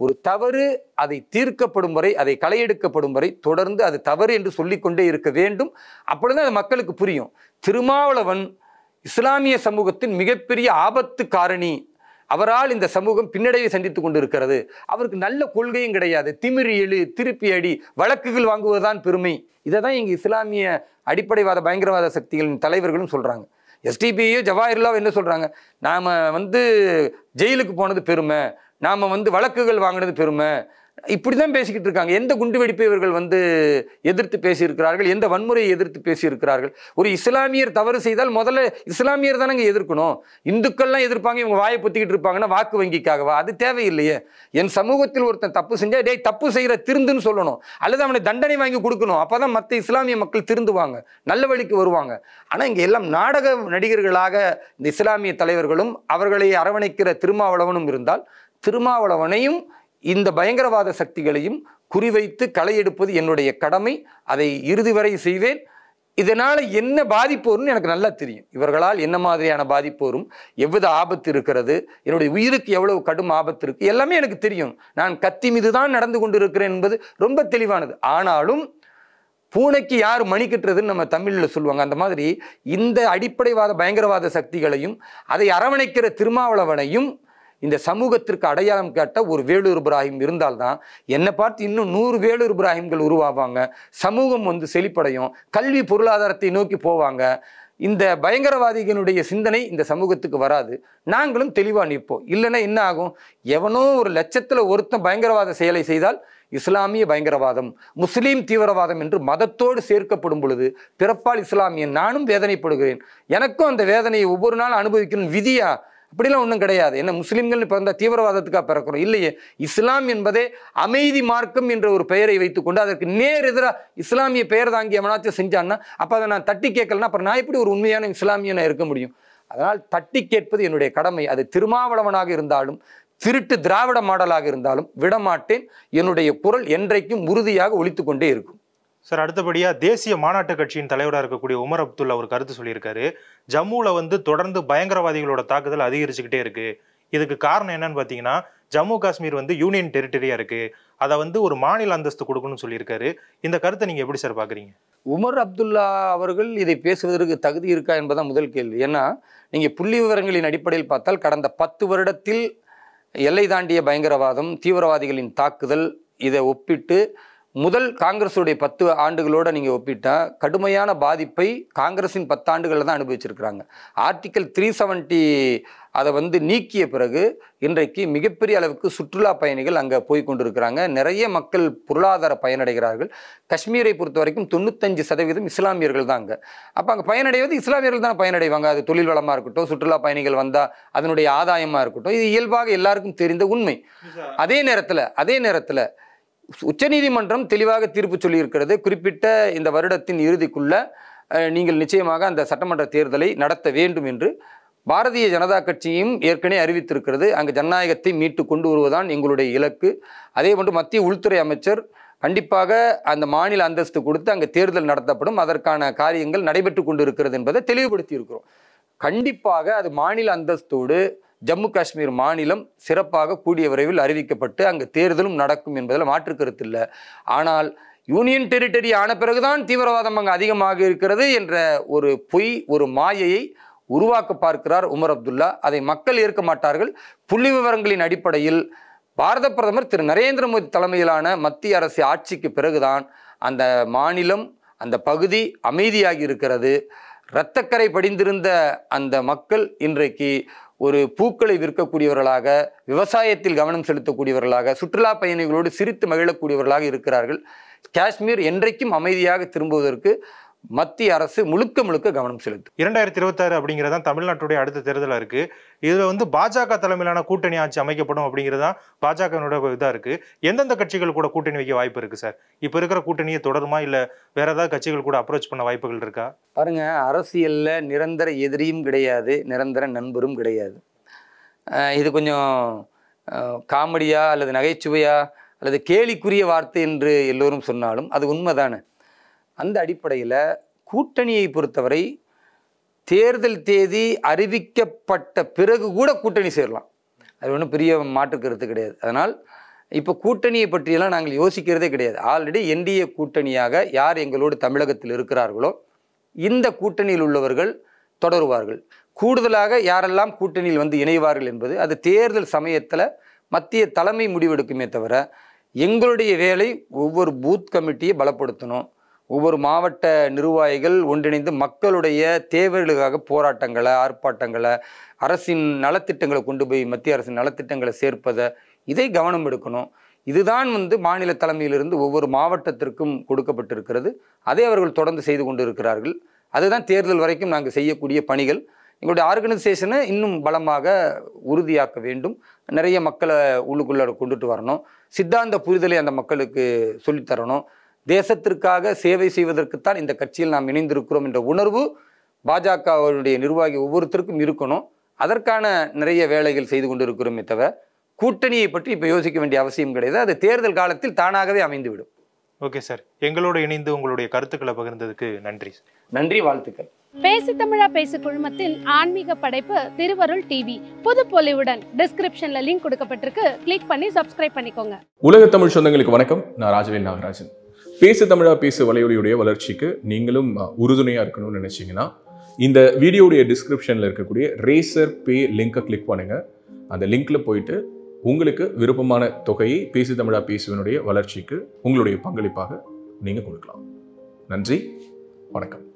ஒரு தவறு அதை தீர்க்கப்படும் வரை அதை களையெடுக்கப்படும் வரை தொடர்ந்து அது தவறு என்று சொல்லிக்கொண்டே இருக்க வேண்டும் அப்பொழுது அது மக்களுக்கு புரியும் திருமாவளவன் இஸ்லாமிய சமூகத்தின் மிகப்பெரிய ஆபத்து காரணி அவரால் இந்த சமூகம் பின்னடைவை சந்தித்துக் கொண்டிருக்கிறது அவருக்கு நல்ல கொள்கையும் கிடையாது திமிரி எழு திருப்பி அடி வழக்குகள் வாங்குவதுதான் பெருமை இதை தான் இங்கே இஸ்லாமிய அடிப்படைவாத பயங்கரவாத சக்திகளின் தலைவர்களும் சொல்கிறாங்க எஸ்டிபியோ ஜவாஹிர்லாவோ என்ன சொல்கிறாங்க நாம் வந்து ஜெயிலுக்கு போனது பெருமை நாம் வந்து வழக்குகள் வாங்கினது பெருமை இப்படி தான் பேசிக்கிட்டு இருக்காங்க எந்த குண்டு வெடிப்பை இவர்கள் வந்து எதிர்த்து பேசியிருக்கிறார்கள் எந்த வன்முறையை எதிர்த்து பேசியிருக்கிறார்கள் ஒரு இஸ்லாமியர் தவறு செய்தால் முதல்ல இஸ்லாமியர் தானே எதிர்க்கணும் இந்துக்கள்லாம் எதிர்ப்பாங்க இவங்க வாயை பொத்திக்கிட்டு இருப்பாங்கன்னா வாக்கு வங்கிக்காகவா அது தேவையில்லையே என் சமூகத்தில் ஒருத்தன் தப்பு செஞ்சால் டேய் தப்பு செய்கிற திருந்துன்னு சொல்லணும் அல்லது அவனை தண்டனை வாங்கி கொடுக்கணும் அப்போ தான் மற்ற இஸ்லாமிய மக்கள் திருந்துவாங்க நல்ல வழிக்கு வருவாங்க ஆனால் இங்கே எல்லாம் நாடக நடிகர்களாக இந்த இஸ்லாமிய தலைவர்களும் அவர்களை அரவணைக்கிற திருமாவளவனும் இருந்தால் திருமாவளவனையும் இந்த பயங்கரவாத சக்திகளையும் குறிவைத்து களை எடுப்பது என்னுடைய கடமை அதை இறுதி வரை செய்வேன் இதனால் என்ன பாதிப்பு வரும்னு எனக்கு நல்லா தெரியும் இவர்களால் என்ன மாதிரியான பாதிப்பு வரும் எவ்வித ஆபத்து இருக்கிறது என்னுடைய உயிருக்கு எவ்வளவு கடும் ஆபத்து இருக்குது எல்லாமே எனக்கு தெரியும் நான் கத்தி மீது தான் நடந்து கொண்டு இருக்கிறேன் என்பது ரொம்ப தெளிவானது ஆனாலும் பூனைக்கு யார் மணி கட்டுறதுன்னு நம்ம தமிழில் சொல்லுவாங்க அந்த மாதிரி இந்த அடிப்படைவாத பயங்கரவாத சக்திகளையும் அதை அரவணைக்கிற திருமாவளவனையும் இந்த சமூகத்திற்கு அடையாளம் கேட்ட ஒரு வேலூர் இப்ராஹிம் இருந்தால்தான் என்னை பார்த்து இன்னும் நூறு வேலூர் இப்ராஹிம்கள் உருவாவாங்க சமூகம் வந்து செழிப்படையும் கல்வி பொருளாதாரத்தை நோக்கி போவாங்க இந்த பயங்கரவாதிகளுடைய சிந்தனை இந்த சமூகத்துக்கு வராது நாங்களும் தெளிவாக நிற்போம் இல்லைன்னா என்ன ஆகும் எவனோ ஒரு லட்சத்தில் ஒருத்தன் பயங்கரவாத செயலை செய்தால் இஸ்லாமிய பயங்கரவாதம் முஸ்லீம் தீவிரவாதம் என்று மதத்தோடு சேர்க்கப்படும் பொழுது பிறப்பால் இஸ்லாமியன் நானும் வேதனைப்படுகிறேன் எனக்கும் அந்த வேதனையை ஒவ்வொரு நாளும் அனுபவிக்கணும் விதியா அப்படிலாம் ஒன்றும் கிடையாது என்ன முஸ்லீம்கள் பிறந்த தீவிரவாதத்துக்காக பிறக்கிறோம் இல்லையே இஸ்லாம் என்பதே அமைதி மார்க்கம் என்ற ஒரு பெயரை வைத்துக்கொண்டு அதற்கு நேர் எதிராக இஸ்லாமிய பெயர் தாங்கி எவனாச்சும் செஞ்சான்னா அப்போ அதை நான் தட்டி கேட்கலன்னா அப்புறம் நான் எப்படி ஒரு உண்மையான இஸ்லாமியனை இருக்க முடியும் அதனால் தட்டி கேட்பது என்னுடைய கடமை அது திருமாவளவனாக இருந்தாலும் திருட்டு திராவிட மாடலாக இருந்தாலும் விடமாட்டேன் என்னுடைய குரல் என்றைக்கும் உறுதியாக ஒழித்து கொண்டே இருக்கும் சார் அடுத்தபடியாக தேசிய மாநாட்டு கட்சியின் தலைவராக இருக்கக்கூடிய உமர் அப்துல்லா ஒரு கருத்து சொல்லியிருக்காரு ஜம்முவில் வந்து தொடர்ந்து பயங்கரவாதிகளோட தாக்குதல் அதிகரிச்சுக்கிட்டே இருக்குது இதுக்கு காரணம் என்னன்னு பார்த்தீங்கன்னா ஜம்மு காஷ்மீர் வந்து யூனியன் டெரிட்டரியா இருக்கு அதை வந்து ஒரு மாநில அந்தஸ்து கொடுக்கணும்னு சொல்லியிருக்காரு இந்த கருத்தை நீங்க எப்படி சார் பாக்குறீங்க உமர் அப்துல்லா அவர்கள் இதை பேசுவதற்கு தகுதி இருக்கா என்பதான் முதல் கேள்வி ஏன்னா நீங்க புள்ளி விவரங்களின் அடிப்படையில் பார்த்தால் கடந்த பத்து வருடத்தில் எல்லை தாண்டிய பயங்கரவாதம் தீவிரவாதிகளின் தாக்குதல் இதை ஒப்பிட்டு முதல் காங்கிரஸுடைய பத்து ஆண்டுகளோடு நீங்கள் ஒப்பிட்டால் கடுமையான பாதிப்பை காங்கிரஸின் பத்தாண்டுகளில் தான் அனுபவிச்சிருக்கிறாங்க ஆர்டிக்கல் த்ரீ செவன்ட்டி அதை வந்து நீக்கிய பிறகு இன்றைக்கு மிகப்பெரிய அளவுக்கு சுற்றுலா பயணிகள் அங்கே போய் கொண்டிருக்கிறாங்க நிறைய மக்கள் பொருளாதார பயனடைகிறார்கள் காஷ்மீரை பொறுத்த வரைக்கும் தொண்ணூத்தஞ்சு சதவீதம் இஸ்லாமியர்கள் தான் அங்கே அப்போ அங்கே பயனடைவது இஸ்லாமியர்கள் தான் பயனடைவாங்க அது தொழில் வளமாக இருக்கட்டும் சுற்றுலா பயணிகள் வந்தால் அதனுடைய ஆதாயமாக இருக்கட்டும் இது இயல்பாக எல்லாருக்கும் தெரிந்த உண்மை அதே நேரத்தில் அதே நேரத்தில் உச்சநீதிமன்றம் தெளிவாக தீர்ப்பு சொல்லியிருக்கிறது குறிப்பிட்ட இந்த வருடத்தின் இறுதிக்குள்ள நீங்கள் நிச்சயமாக அந்த சட்டமன்ற தேர்தலை நடத்த வேண்டும் என்று பாரதிய ஜனதா கட்சியும் ஏற்கனவே அறிவித்திருக்கிறது அங்கு ஜனநாயகத்தை மீட்டு கொண்டு வருவதுதான் எங்களுடைய இலக்கு அதே போன்று மத்திய உள்துறை அமைச்சர் கண்டிப்பாக அந்த மாநில அந்தஸ்து கொடுத்து அங்கே தேர்தல் நடத்தப்படும் அதற்கான காரியங்கள் நடைபெற்று கொண்டு இருக்கிறது என்பதை தெளிவுபடுத்தி இருக்கிறோம் கண்டிப்பாக அது மாநில அந்தஸ்தோடு ஜம்மு காஷ்மீர் மாநிலம் சிறப்பாக கூடிய விரைவில் அறிவிக்கப்பட்டு அங்கு தேர்தலும் நடக்கும் என்பதில் மாற்று கருத்து இல்லை ஆனால் யூனியன் டெரிட்டரி ஆன பிறகுதான் தீவிரவாதம் அங்கு அதிகமாக இருக்கிறது என்ற ஒரு பொய் ஒரு மாயையை உருவாக்க பார்க்கிறார் உமர் அப்துல்லா அதை மக்கள் ஏற்க மாட்டார்கள் புள்ளி விவரங்களின் அடிப்படையில் பாரத பிரதமர் திரு நரேந்திர மோடி தலைமையிலான மத்திய அரசு ஆட்சிக்கு பிறகுதான் அந்த மாநிலம் அந்த பகுதி அமைதியாகி இருக்கிறது இரத்தக்கரை படிந்திருந்த அந்த மக்கள் இன்றைக்கு ஒரு பூக்களை விற்கக்கூடியவர்களாக விவசாயத்தில் கவனம் செலுத்தக்கூடியவர்களாக சுற்றுலா பயணிகளோடு சிரித்து மகிழக்கூடியவர்களாக இருக்கிறார்கள் காஷ்மீர் என்றைக்கும் அமைதியாக திரும்புவதற்கு மத்திய அரசு முழுக்க முழுக்க கவனம் செலுத்தும் இரண்டாயிரத்தி இருபத்தாறு அப்படிங்கிறது தான் தமிழ்நாட்டுடைய அடுத்த தேர்தலாக இருக்குது இதில் வந்து பாஜக தலைமையிலான கூட்டணி ஆட்சி அமைக்கப்படும் அப்படிங்கிறது தான் பாஜகவினோட இதாக இருக்குது எந்தெந்த கட்சிகள் கூட கூட்டணி வைக்க வாய்ப்பு இருக்குது சார் இப்போ இருக்கிற கூட்டணியை தொடருமா இல்லை வேற ஏதாவது கட்சிகள் கூட அப்ரோச் பண்ண வாய்ப்புகள் இருக்கா பாருங்க அரசியலில் நிரந்தர எதிரியும் கிடையாது நிரந்தர நண்பரும் கிடையாது இது கொஞ்சம் காமெடியா அல்லது நகைச்சுவையா அல்லது கேலிக்குரிய வார்த்தை என்று எல்லோரும் சொன்னாலும் அது உண்மைதானே அந்த அடிப்படையில் கூட்டணியை பொறுத்தவரை தேர்தல் தேதி அறிவிக்கப்பட்ட பிறகு கூட கூட்டணி சேரலாம் அது ஒன்றும் பெரிய மாற்றுக்கருத்து கிடையாது அதனால் இப்போ கூட்டணியை பற்றியெல்லாம் நாங்கள் யோசிக்கிறதே கிடையாது ஆல்ரெடி என்டிஏ கூட்டணியாக யார் எங்களோடு தமிழகத்தில் இருக்கிறார்களோ இந்த கூட்டணியில் உள்ளவர்கள் தொடருவார்கள் கூடுதலாக யாரெல்லாம் கூட்டணியில் வந்து இணைவார்கள் என்பது அது தேர்தல் சமயத்தில் மத்திய தலைமை முடிவெடுக்குமே தவிர எங்களுடைய வேலை ஒவ்வொரு பூத் கமிட்டியை பலப்படுத்தணும் ஒவ்வொரு மாவட்ட நிர்வாகிகள் ஒன்றிணைந்து மக்களுடைய தேவைகளுக்காக போராட்டங்களை ஆர்ப்பாட்டங்களை அரசின் நலத்திட்டங்களை கொண்டு போய் மத்திய அரசின் நலத்திட்டங்களை சேர்ப்பதை இதை கவனம் எடுக்கணும் இதுதான் வந்து மாநில தலைமையிலிருந்து ஒவ்வொரு மாவட்டத்திற்கும் கொடுக்கப்பட்டிருக்கிறது அதை அவர்கள் தொடர்ந்து செய்து கொண்டு இருக்கிறார்கள் அதுதான் தேர்தல் வரைக்கும் நாங்கள் செய்யக்கூடிய பணிகள் எங்களுடைய ஆர்கனைசேஷனை இன்னும் பலமாக உறுதியாக்க வேண்டும் நிறைய மக்களை உள்ளுக்குள்ளே கொண்டுட்டு வரணும் சித்தாந்த புரிதலை அந்த மக்களுக்கு சொல்லித்தரணும் தேசத்திற்காக சேவை செய்வதற்குத்தான் இந்த கட்சியில் நாம் இணைந்திருக்கிறோம் என்ற உணர்வு பாஜகவுடைய நிர்வாகி ஒவ்வொருத்தருக்கும் இருக்கணும் அதற்கான நிறைய வேலைகள் செய்து கொண்டிருக்கிறோமே தவிர கூட்டணியை பற்றி இப்போ யோசிக்க வேண்டிய அவசியம் கிடையாது அது தேர்தல் காலத்தில் தானாகவே அமைந்துவிடும் ஓகே சார் எங்களோடு இணைந்து உங்களுடைய கருத்துக்களை பகிர்ந்ததுக்கு நன்றி நன்றி வாழ்த்துக்கள் பேசி தமிழா பேசு குழுமத்தின் ஆன்மீக படைப்பு திருவருள் டிவி புது பொலிவுடன் டிஸ்கிரிப்ஷன்ல லிங்க் கொடுக்கப்பட்டிருக்கு கிளிக் பண்ணி சப்ஸ்கிரைப் பண்ணிக்கோங்க உலக தமிழ் சொந்தங்களுக்கு வணக்கம் நான் ராஜவேல் நாகராஜன் பேசு தமிழா பேசு வலையொலியுடைய வளர்ச்சிக்கு நீங்களும் உறுதுணையாக இருக்கணும்னு நினச்சிங்கன்னா இந்த வீடியோடைய டிஸ்கிரிப்ஷனில் இருக்கக்கூடிய ரேசர் பே லிங்கை கிளிக் பண்ணுங்கள் அந்த லிங்கில் போயிட்டு உங்களுக்கு விருப்பமான தொகையை பேசு தமிழா பேசுவனுடைய வளர்ச்சிக்கு உங்களுடைய பங்களிப்பாக நீங்கள் கொடுக்கலாம் நன்றி வணக்கம்